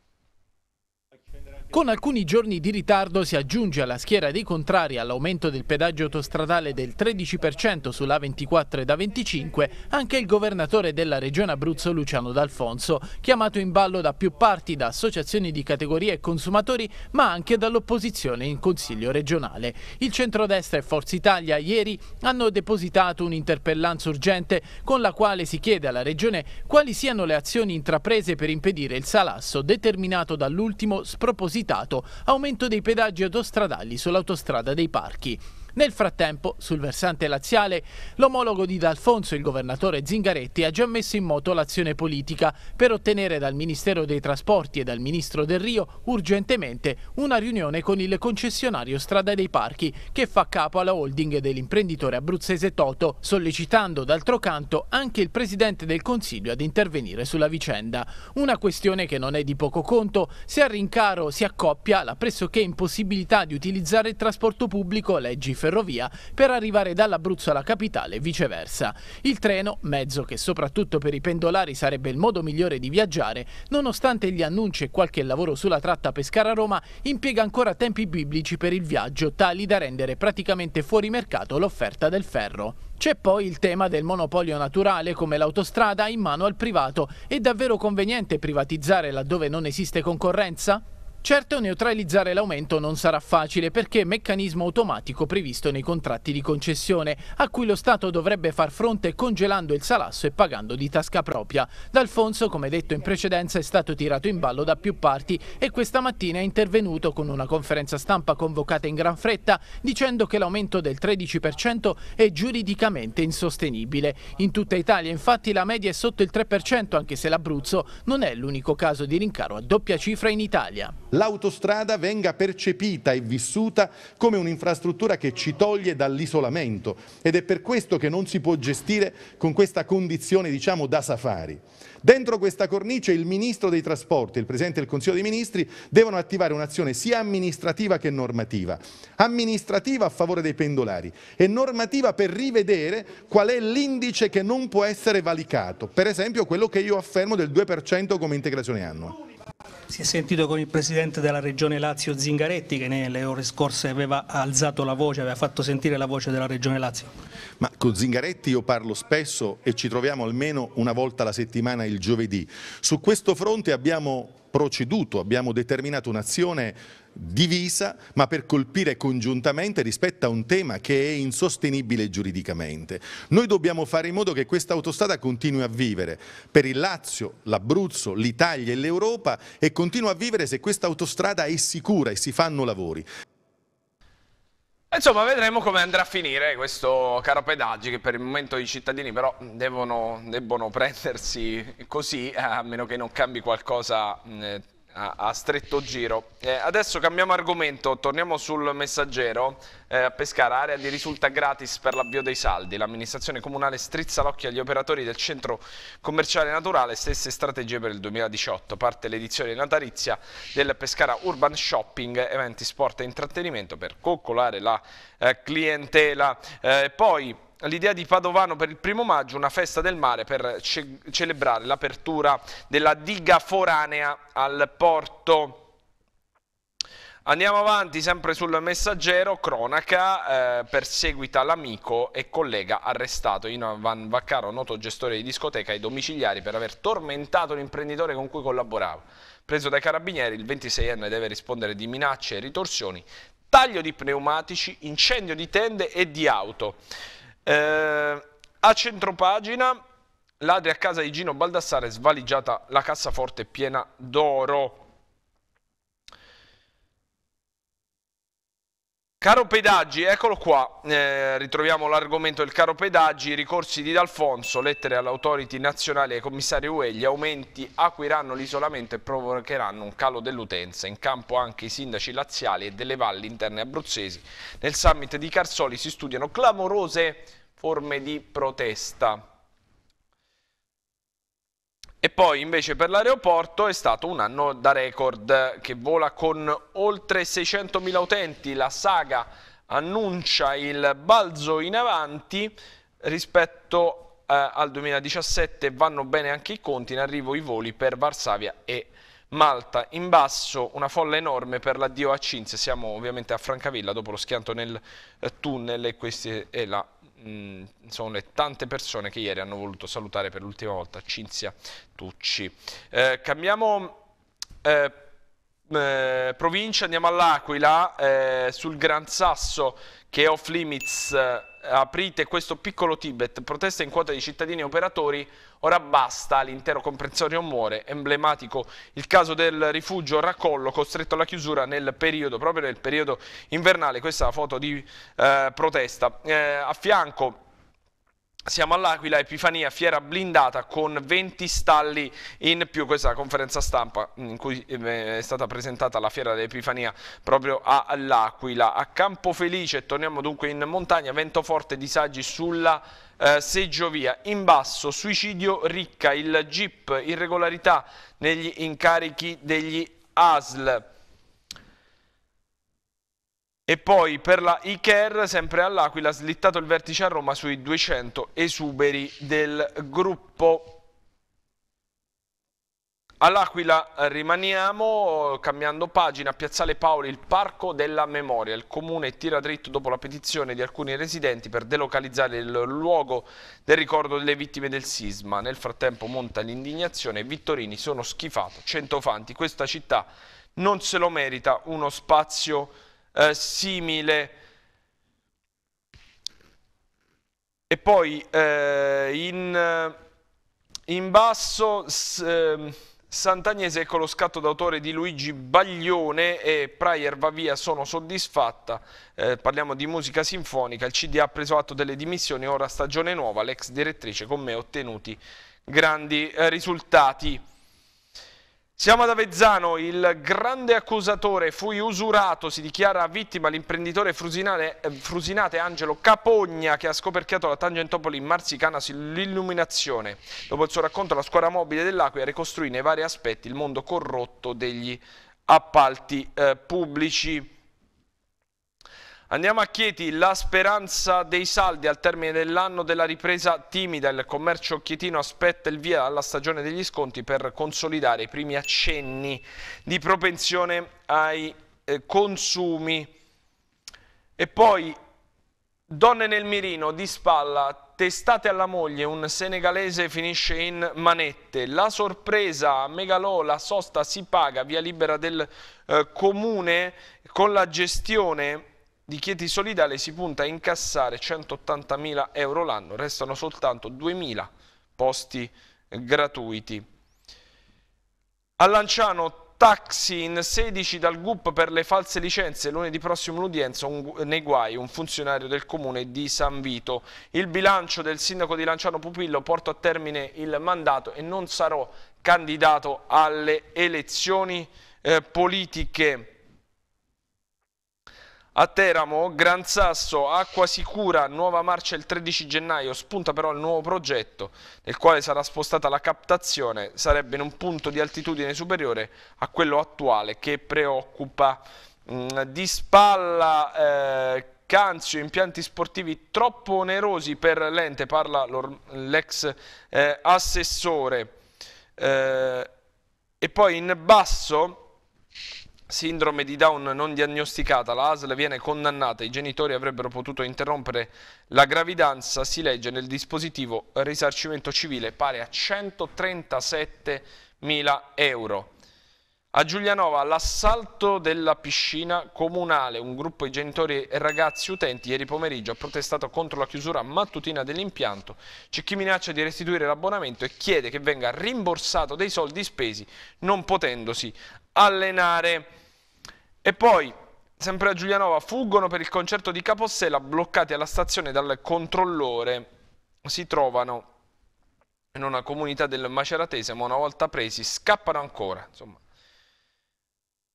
Con alcuni giorni di ritardo si aggiunge alla schiera dei contrari all'aumento del pedaggio autostradale del 13% sulla 24 e da 25 anche il governatore della regione Abruzzo Luciano D'Alfonso, chiamato in ballo da più parti da associazioni di categoria e consumatori ma anche dall'opposizione in Consiglio regionale. Il centrodestra e Forza Italia ieri hanno depositato un'interpellanza urgente con la quale si chiede alla regione quali siano le azioni intraprese per impedire il salasso determinato dall'ultimo sproposito evitato aumento dei pedaggi autostradali sull'autostrada dei parchi. Nel frattempo, sul versante laziale, l'omologo di D'Alfonso, il governatore Zingaretti, ha già messo in moto l'azione politica per ottenere dal Ministero dei Trasporti e dal Ministro del Rio urgentemente una riunione con il concessionario Strada dei Parchi che fa capo alla holding dell'imprenditore abruzzese Toto, sollecitando d'altro canto anche il Presidente del Consiglio ad intervenire sulla vicenda. Una questione che non è di poco conto se a rincaro si accoppia la pressoché impossibilità di utilizzare il trasporto pubblico leggi ferrovia per arrivare dall'Abruzzo alla capitale e viceversa. Il treno, mezzo che soprattutto per i pendolari sarebbe il modo migliore di viaggiare, nonostante gli annunci e qualche lavoro sulla tratta Pescara-Roma, impiega ancora tempi biblici per il viaggio, tali da rendere praticamente fuori mercato l'offerta del ferro. C'è poi il tema del monopolio naturale come l'autostrada in mano al privato. È davvero conveniente privatizzare laddove non esiste concorrenza? Certo neutralizzare l'aumento non sarà facile perché è meccanismo automatico previsto nei contratti di concessione, a cui lo Stato dovrebbe far fronte congelando il salasso e pagando di tasca propria. D'Alfonso, come detto in precedenza, è stato tirato in ballo da più parti e questa mattina è intervenuto con una conferenza stampa convocata in gran fretta dicendo che l'aumento del 13% è giuridicamente insostenibile. In tutta Italia infatti la media è sotto il 3% anche se l'Abruzzo non è l'unico caso di rincaro a doppia cifra in Italia l'autostrada venga percepita e vissuta come un'infrastruttura che ci toglie dall'isolamento ed è per questo che non si può gestire con questa condizione diciamo da safari. Dentro questa cornice il Ministro dei Trasporti e il Presidente del Consiglio dei Ministri devono attivare un'azione sia amministrativa che normativa. Amministrativa a favore dei pendolari e normativa per rivedere qual è l'indice che non può essere valicato, per esempio quello che io affermo del 2% come integrazione annua. Si è sentito con il presidente della regione Lazio Zingaretti che nelle ore scorse aveva alzato la voce, aveva fatto sentire la voce della regione Lazio. Ma con Zingaretti io parlo spesso e ci troviamo almeno una volta alla settimana il giovedì. Su questo fronte abbiamo proceduto, abbiamo determinato un'azione divisa ma per colpire congiuntamente rispetto a un tema che è insostenibile giuridicamente. Noi dobbiamo fare in modo che questa autostrada continui a vivere per il Lazio, l'Abruzzo, l'Italia e l'Europa e continua a vivere se questa autostrada è sicura e si fanno lavori. Insomma vedremo come andrà a finire questo caro pedaggi che per il momento i cittadini però devono, debbono prendersi così a meno che non cambi qualcosa eh, a, a stretto giro. Eh, adesso cambiamo argomento, torniamo sul messaggero. Eh, a Pescara, area di risulta gratis per l'avvio dei saldi. L'amministrazione comunale strizza l'occhio agli operatori del centro commerciale naturale, stesse strategie per il 2018. Parte l'edizione natalizia del Pescara Urban Shopping, eventi, sport e intrattenimento per coccolare la eh, clientela. Eh, poi l'idea di Padovano per il primo maggio, una festa del mare per ce celebrare l'apertura della diga foranea al porto. Andiamo avanti sempre sul messaggero, cronaca, eh, perseguita l'amico e collega arrestato. Ino Van Vaccaro, noto gestore di discoteca e domiciliari per aver tormentato l'imprenditore con cui collaborava. Preso dai carabinieri, il 26enne deve rispondere di minacce e ritorsioni, taglio di pneumatici, incendio di tende e di auto. Eh, a centropagina, ladri a casa di Gino Baldassare, svaligiata la cassaforte piena d'oro. Caro pedaggi, eccolo qua, eh, ritroviamo l'argomento del caro pedaggi, ricorsi di D'Alfonso, lettere all'autority nazionale e ai commissari UE, gli aumenti acuiranno l'isolamento e provocheranno un calo dell'utenza, in campo anche i sindaci laziali e delle valli interne abruzzesi. Nel summit di Carsoli si studiano clamorose forme di protesta. E poi invece per l'aeroporto è stato un anno da record che vola con oltre 600.000 utenti. La saga annuncia il balzo in avanti rispetto eh, al 2017 vanno bene anche i conti, in arrivo i voli per Varsavia e Malta. In basso una folla enorme per l'addio a Cinzia, siamo ovviamente a Francavilla dopo lo schianto nel eh, tunnel e questa è la Mm, sono le tante persone che ieri hanno voluto salutare per l'ultima volta Cinzia Tucci. Eh, cambiamo... Eh, eh provincia, andiamo all'Aquila, eh, sul Gran Sasso che è off limits, eh, aprite questo piccolo Tibet, proteste in quota di cittadini e operatori, ora basta, l'intero comprensorio muore, emblematico il caso del rifugio raccollo costretto alla chiusura nel periodo, proprio nel periodo invernale, questa è la foto di eh, protesta. Eh, a fianco siamo all'Aquila, Epifania, fiera blindata con 20 stalli in più. Questa è la conferenza stampa mm, in cui eh, è stata presentata la fiera dell'Epifania proprio all'Aquila. A Campo Felice, torniamo dunque in montagna, vento forte, disagi sulla eh, seggiovia. In basso, suicidio ricca, il jeep, irregolarità negli incarichi degli ASL. E poi per la Iker, sempre all'Aquila, slittato il vertice a Roma sui 200 esuberi del gruppo. All'Aquila rimaniamo, cambiando pagina, Piazzale Paoli, il Parco della Memoria. Il comune tira dritto dopo la petizione di alcuni residenti per delocalizzare il luogo del ricordo delle vittime del sisma. Nel frattempo monta l'indignazione, i Vittorini sono schifato, centofanti. Questa città non se lo merita uno spazio eh, simile. E poi eh, in, in, basso s, ehm, Sant'Agnese, con ecco lo scatto d'autore di Luigi Baglione e Prayer va via, sono soddisfatta. Eh, parliamo di musica sinfonica, il CD ha preso atto delle dimissioni, ora stagione nuova, l'ex direttrice con me ha ottenuti grandi eh, risultati. Siamo ad Avezzano, il grande accusatore fu usurato, si dichiara vittima l'imprenditore eh, frusinate Angelo Capogna che ha scoperchiato la Tangentopoli in Marsicana sull'illuminazione. Dopo il suo racconto la squadra mobile dell'Aquila ricostruì nei vari aspetti il mondo corrotto degli appalti eh, pubblici. Andiamo a Chieti, la speranza dei saldi al termine dell'anno della ripresa timida. Il commercio chietino aspetta il via alla stagione degli sconti per consolidare i primi accenni di propensione ai eh, consumi. E poi Donne nel mirino, di spalla, testate alla moglie, un senegalese finisce in manette. La sorpresa a Megalò, la sosta si paga, via libera del eh, comune con la gestione di Chieti Solidale si punta a incassare 180.000 euro l'anno, restano soltanto 2.000 posti gratuiti. A Lanciano taxi in 16 dal GUP per le false licenze, lunedì prossimo l'udienza nei guai, un funzionario del comune di San Vito. Il bilancio del sindaco di Lanciano Pupillo porto a termine il mandato e non sarò candidato alle elezioni eh, politiche. A Teramo, Gran Sasso, Acqua Sicura, nuova marcia il 13 gennaio, spunta però il nuovo progetto nel quale sarà spostata la captazione, sarebbe in un punto di altitudine superiore a quello attuale che preoccupa mm, di spalla eh, Canzio, impianti sportivi troppo onerosi per l'ente, parla l'ex eh, assessore. Eh, e poi in basso sindrome di Down non diagnosticata, la ASL viene condannata, i genitori avrebbero potuto interrompere la gravidanza, si legge nel dispositivo risarcimento civile pari a 137.000 euro. A Giulianova l'assalto della piscina comunale, un gruppo di genitori e ragazzi utenti ieri pomeriggio ha protestato contro la chiusura mattutina dell'impianto, c'è chi minaccia di restituire l'abbonamento e chiede che venga rimborsato dei soldi spesi non potendosi allenare. E poi, sempre a Giulianova, fuggono per il concerto di Capossela, bloccati alla stazione dal controllore. Si trovano in una comunità del Maceratese, ma una volta presi scappano ancora. Insomma.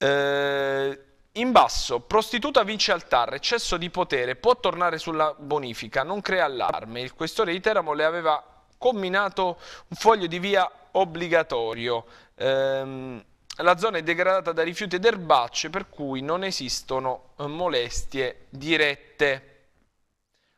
Eh, in basso, prostituta vince altar, eccesso di potere, può tornare sulla bonifica, non crea allarme. Il questore di Teramo le aveva comminato un foglio di via obbligatorio. Ehm, la zona è degradata da rifiuti ed erbacce per cui non esistono eh, molestie dirette.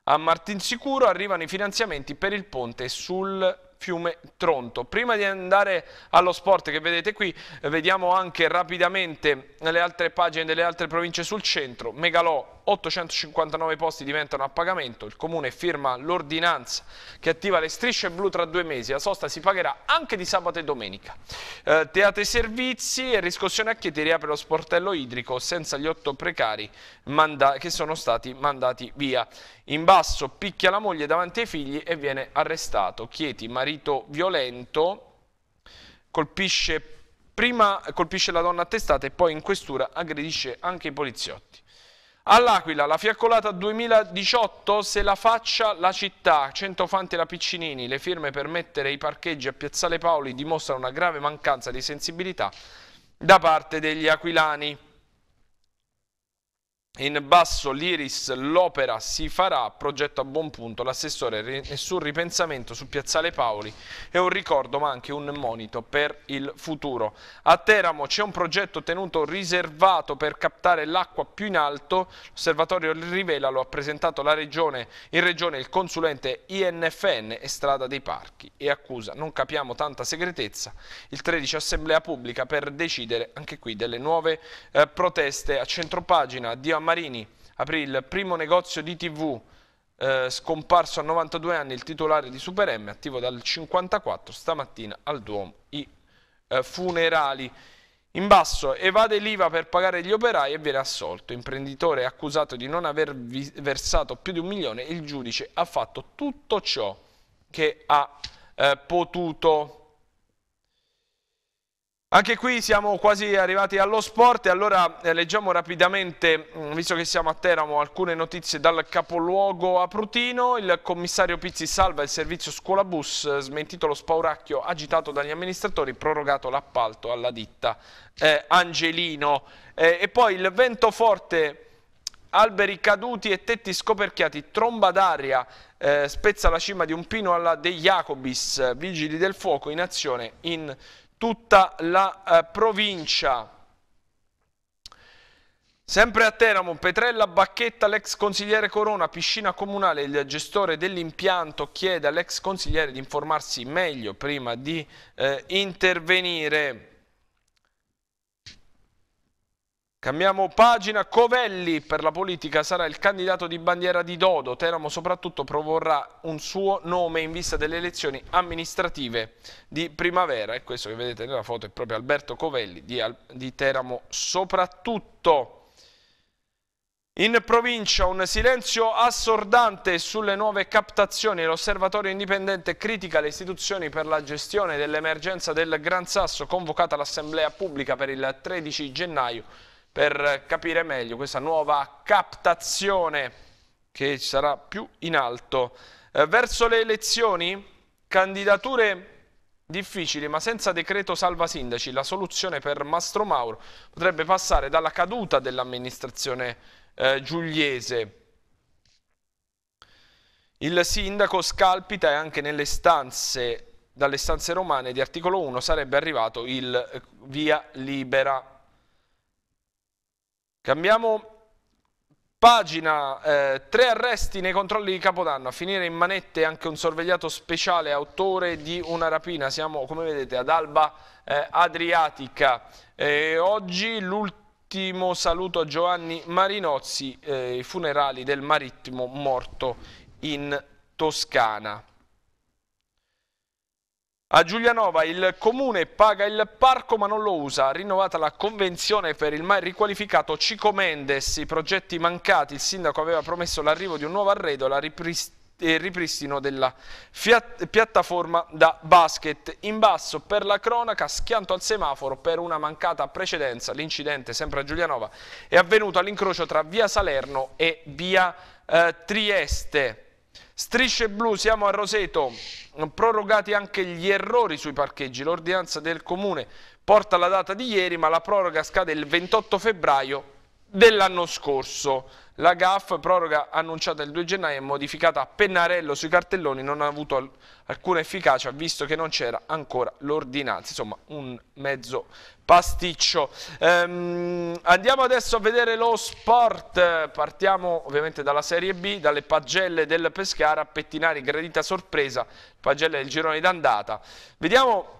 A Martinsicuro arrivano i finanziamenti per il ponte sul fiume Tronto. Prima di andare allo sport che vedete qui, vediamo anche rapidamente le altre pagine delle altre province sul centro. Megalò 859 posti diventano a pagamento, il comune firma l'ordinanza che attiva le strisce blu tra due mesi, la sosta si pagherà anche di sabato e domenica. Eh, teatri servizi e riscossione a Chieti riapre lo sportello idrico senza gli otto precari che sono stati mandati via. In basso picchia la moglie davanti ai figli e viene arrestato. Chieti, marito violento, colpisce prima colpisce la donna a testate e poi in questura aggredisce anche i poliziotti. All'Aquila, la fiaccolata 2018 se la faccia la città, Centofanti fanti la Piccinini, le firme per mettere i parcheggi a Piazzale Paoli dimostrano una grave mancanza di sensibilità da parte degli aquilani. In basso l'Iris l'opera si farà, progetto a buon punto l'assessore nessun ripensamento su Piazzale Paoli e un ricordo ma anche un monito per il futuro. A Teramo c'è un progetto tenuto riservato per captare l'acqua più in alto, l'osservatorio Rivela lo ha presentato la regione, in regione il consulente INFN e Strada dei Parchi e accusa non capiamo tanta segretezza, il 13 assemblea pubblica per decidere anche qui delle nuove eh, proteste a centropagina di Marini aprì il primo negozio di tv eh, scomparso a 92 anni il titolare di Super M, attivo dal 54, stamattina al Duomo i eh, funerali. In basso evade l'IVA per pagare gli operai e viene assolto. Imprenditore accusato di non aver versato più di un milione, il giudice ha fatto tutto ciò che ha eh, potuto. Anche qui siamo quasi arrivati allo sport e allora eh, leggiamo rapidamente, mm, visto che siamo a Teramo, alcune notizie dal capoluogo Aprutino. Il commissario Pizzi salva il servizio scuola bus, eh, smentito lo spauracchio agitato dagli amministratori, prorogato l'appalto alla ditta eh, Angelino. Eh, e poi il vento forte alberi caduti e tetti scoperchiati, tromba d'aria eh, spezza la cima di un pino alla De Jacobis, vigili del fuoco in azione in tutta la eh, provincia. Sempre a Teramo, Petrella Bacchetta, l'ex consigliere Corona, piscina comunale, il gestore dell'impianto chiede all'ex consigliere di informarsi meglio prima di eh, intervenire. Cambiamo pagina, Covelli per la politica sarà il candidato di bandiera di Dodo, Teramo soprattutto proporrà un suo nome in vista delle elezioni amministrative di primavera e questo che vedete nella foto è proprio Alberto Covelli di, Al di Teramo soprattutto. In provincia un silenzio assordante sulle nuove captazioni, l'osservatorio indipendente critica le istituzioni per la gestione dell'emergenza del Gran Sasso convocata all'assemblea pubblica per il 13 gennaio per capire meglio questa nuova captazione che sarà più in alto. Eh, verso le elezioni, candidature difficili ma senza decreto salva sindaci, la soluzione per Mastro Mauro potrebbe passare dalla caduta dell'amministrazione eh, giuliese. Il sindaco scalpita e anche nelle stanze, dalle stanze romane di articolo 1 sarebbe arrivato il eh, via libera. Cambiamo pagina, eh, tre arresti nei controlli di Capodanno, a finire in manette anche un sorvegliato speciale autore di una rapina, siamo come vedete ad Alba eh, Adriatica. Eh, oggi l'ultimo saluto a Giovanni Marinozzi, eh, i funerali del marittimo morto in Toscana. A Giulianova il comune paga il parco ma non lo usa, rinnovata la convenzione per il mai riqualificato Cico Mendes, i progetti mancati, il sindaco aveva promesso l'arrivo di un nuovo arredo e il ripristino della piattaforma da basket. In basso per la cronaca, schianto al semaforo per una mancata precedenza, l'incidente sempre a Giulianova è avvenuto all'incrocio tra via Salerno e via eh, Trieste. Strisce blu, siamo a Roseto prorogati anche gli errori sui parcheggi. L'ordinanza del Comune porta la data di ieri, ma la proroga scade il 28 febbraio dell'anno scorso. La GAF, proroga annunciata il 2 gennaio e modificata a pennarello sui cartelloni, non ha avuto alcuna efficacia visto che non c'era ancora l'ordinanza, insomma un mezzo pasticcio. Ehm, andiamo adesso a vedere lo sport, partiamo ovviamente dalla Serie B, dalle pagelle del Pescara, Pettinari, gradita sorpresa, pagelle del girone d'andata. Vediamo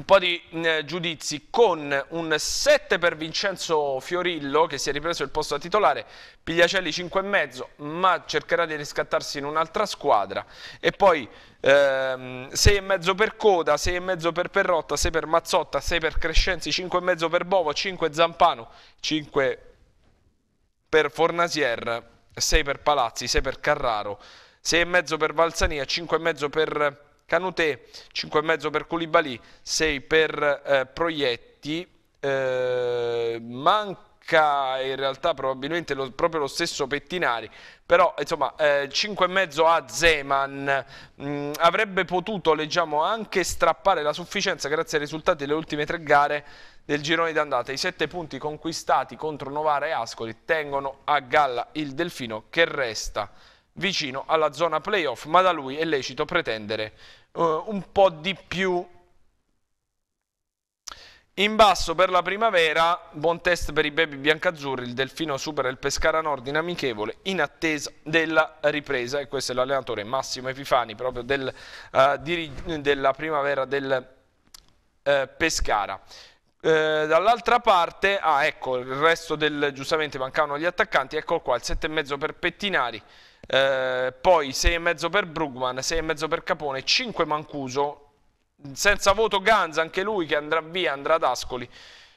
un po' di eh, giudizi con un 7 per Vincenzo Fiorillo che si è ripreso il posto da titolare, Pigliacelli 5,5 ma cercherà di riscattarsi in un'altra squadra e poi ehm, 6,5 per Coda, 6,5 per Perrotta, 6 per Mazzotta, 6 per Crescenzi, 5,5 per Bovo, 5 Zampano, 5 per Fornasier, 6 per Palazzi, 6 per Carraro, 6,5 per Valsania, 5,5 per Canutè, 5,5 per Culibali, 6 per eh, Proietti, eh, manca in realtà probabilmente lo, proprio lo stesso Pettinari, però insomma eh, 5,5 a Zeman mh, mm, avrebbe potuto leggiamo, anche strappare la sufficienza grazie ai risultati delle ultime tre gare del girone d'andata. I 7 punti conquistati contro Novara e Ascoli tengono a galla il Delfino che resta vicino alla zona playoff, ma da lui è lecito pretendere uh, un po' di più. In basso per la primavera, buon test per i baby biancazzurri, il Delfino supera il Pescara Nord in amichevole in attesa della ripresa e questo è l'allenatore Massimo Epifani proprio del, uh, della primavera del uh, Pescara. Eh, dall'altra parte, ah ecco il resto del giustamente mancavano gli attaccanti, ecco qua il 7,5 per Pettinari, eh, poi 6,5 per Brugman, 6,5 per Capone, 5 Mancuso, senza voto Ganza, anche lui che andrà via, andrà ad Ascoli.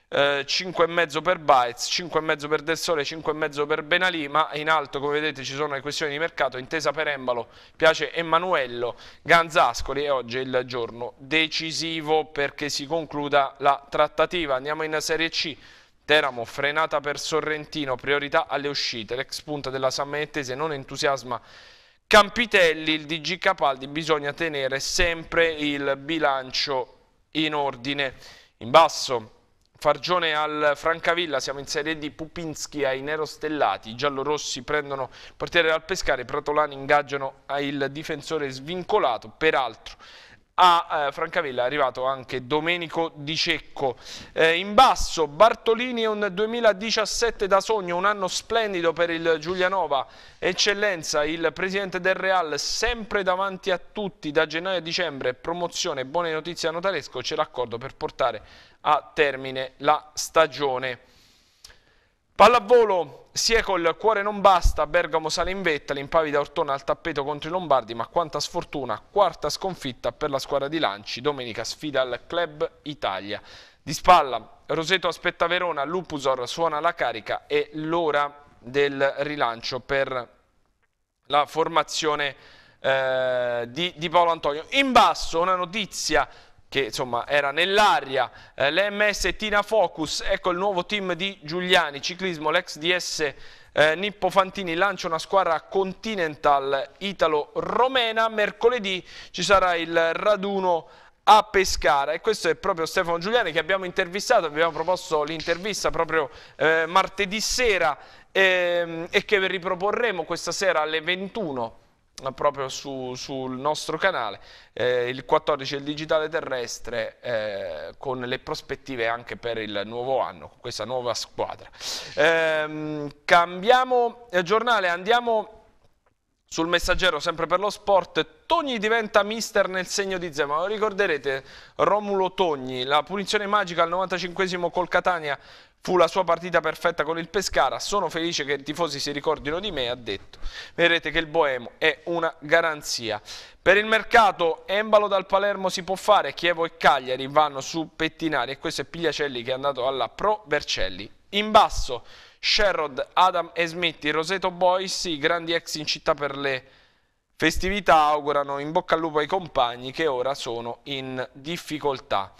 Eh, 5,5 per Baez, 5,5 per Del Sole, 5,5 per Benalì, ma in alto come vedete ci sono le questioni di mercato, intesa per Embalo, piace Emanuello, Ganz Ascoli e oggi è il giorno decisivo perché si concluda la trattativa. Andiamo in Serie C. Teramo frenata per Sorrentino, priorità alle uscite. L'ex punta della San Sammettese non entusiasma Campitelli, il DG Capaldi, bisogna tenere sempre il bilancio in ordine. In basso Fargione al Francavilla, siamo in Serie D, Pupinski ai Nerostellati, i giallorossi prendono il portiere al Pescare, i Pratolani ingaggiano il difensore svincolato, peraltro a eh, Francavilla è arrivato anche Domenico Di Cecco eh, in basso Bartolini un 2017 da sogno un anno splendido per il Giulianova eccellenza il presidente del Real sempre davanti a tutti da gennaio a dicembre promozione buone notizie a Notaresco c'è l'accordo per portare a termine la stagione pallavolo si è col cuore non basta, Bergamo sale in vetta, l'impavida Ortona al tappeto contro i Lombardi, ma quanta sfortuna, quarta sconfitta per la squadra di Lanci, domenica sfida al Club Italia. Di spalla, Roseto aspetta Verona, Lupusor suona la carica e l'ora del rilancio per la formazione eh, di, di Paolo Antonio. In basso una notizia che insomma era nell'aria, eh, l'MS Tina Focus, ecco il nuovo team di Giuliani, ciclismo, l'ex DS eh, Nippo Fantini lancia una squadra continental italo-romena, mercoledì ci sarà il raduno a Pescara e questo è proprio Stefano Giuliani che abbiamo intervistato, abbiamo proposto l'intervista proprio eh, martedì sera ehm, e che riproporremo questa sera alle 21 proprio su, sul nostro canale, eh, il 14 è il digitale terrestre eh, con le prospettive anche per il nuovo anno, con questa nuova squadra. Ehm, eh, cambiamo giornale, andiamo sul messaggero sempre per lo sport, Togni diventa mister nel segno di Zema, lo ricorderete Romulo Togni, la punizione magica al 95 col Catania Fu la sua partita perfetta con il Pescara, sono felice che i tifosi si ricordino di me, ha detto. Vedrete che il Boemo è una garanzia. Per il mercato, Embalo dal Palermo si può fare, Chievo e Cagliari vanno su Pettinari e questo è Pigliacelli che è andato alla Pro Vercelli. In basso, Sherrod, Adam e Smitti, Roseto Boys, i grandi ex in città per le festività, augurano in bocca al lupo ai compagni che ora sono in difficoltà.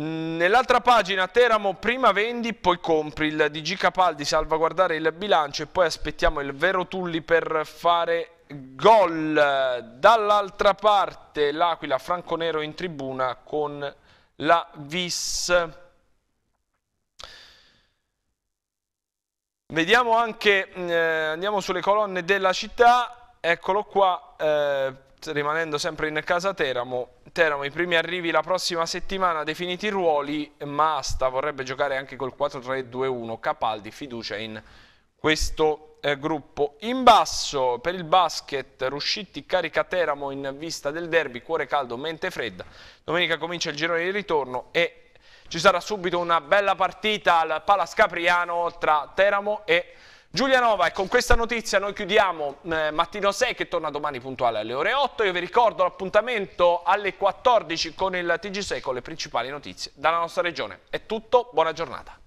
Mm, nell'altra pagina Teramo prima vendi poi compri il DG Capaldi salvaguardare il bilancio e poi aspettiamo il vero Tulli per fare gol. Dall'altra parte l'Aquila Franco Nero in tribuna con la Vis. Vediamo anche, mm, eh, andiamo sulle colonne della città, eccolo qua, eh, rimanendo sempre in casa Teramo, Teramo i primi arrivi la prossima settimana, definiti i ruoli, ma Asta vorrebbe giocare anche col 4-3-2-1, Capaldi fiducia in questo eh, gruppo. In basso per il basket Ruscitti carica Teramo in vista del derby, cuore caldo, mente fredda, domenica comincia il girone di ritorno e ci sarà subito una bella partita al Palas Capriano tra Teramo e Teramo. Giulia Nova e con questa notizia noi chiudiamo eh, Mattino 6 che torna domani puntuale alle ore 8. Io vi ricordo l'appuntamento alle 14 con il TG6 con le principali notizie dalla nostra regione. È tutto, buona giornata.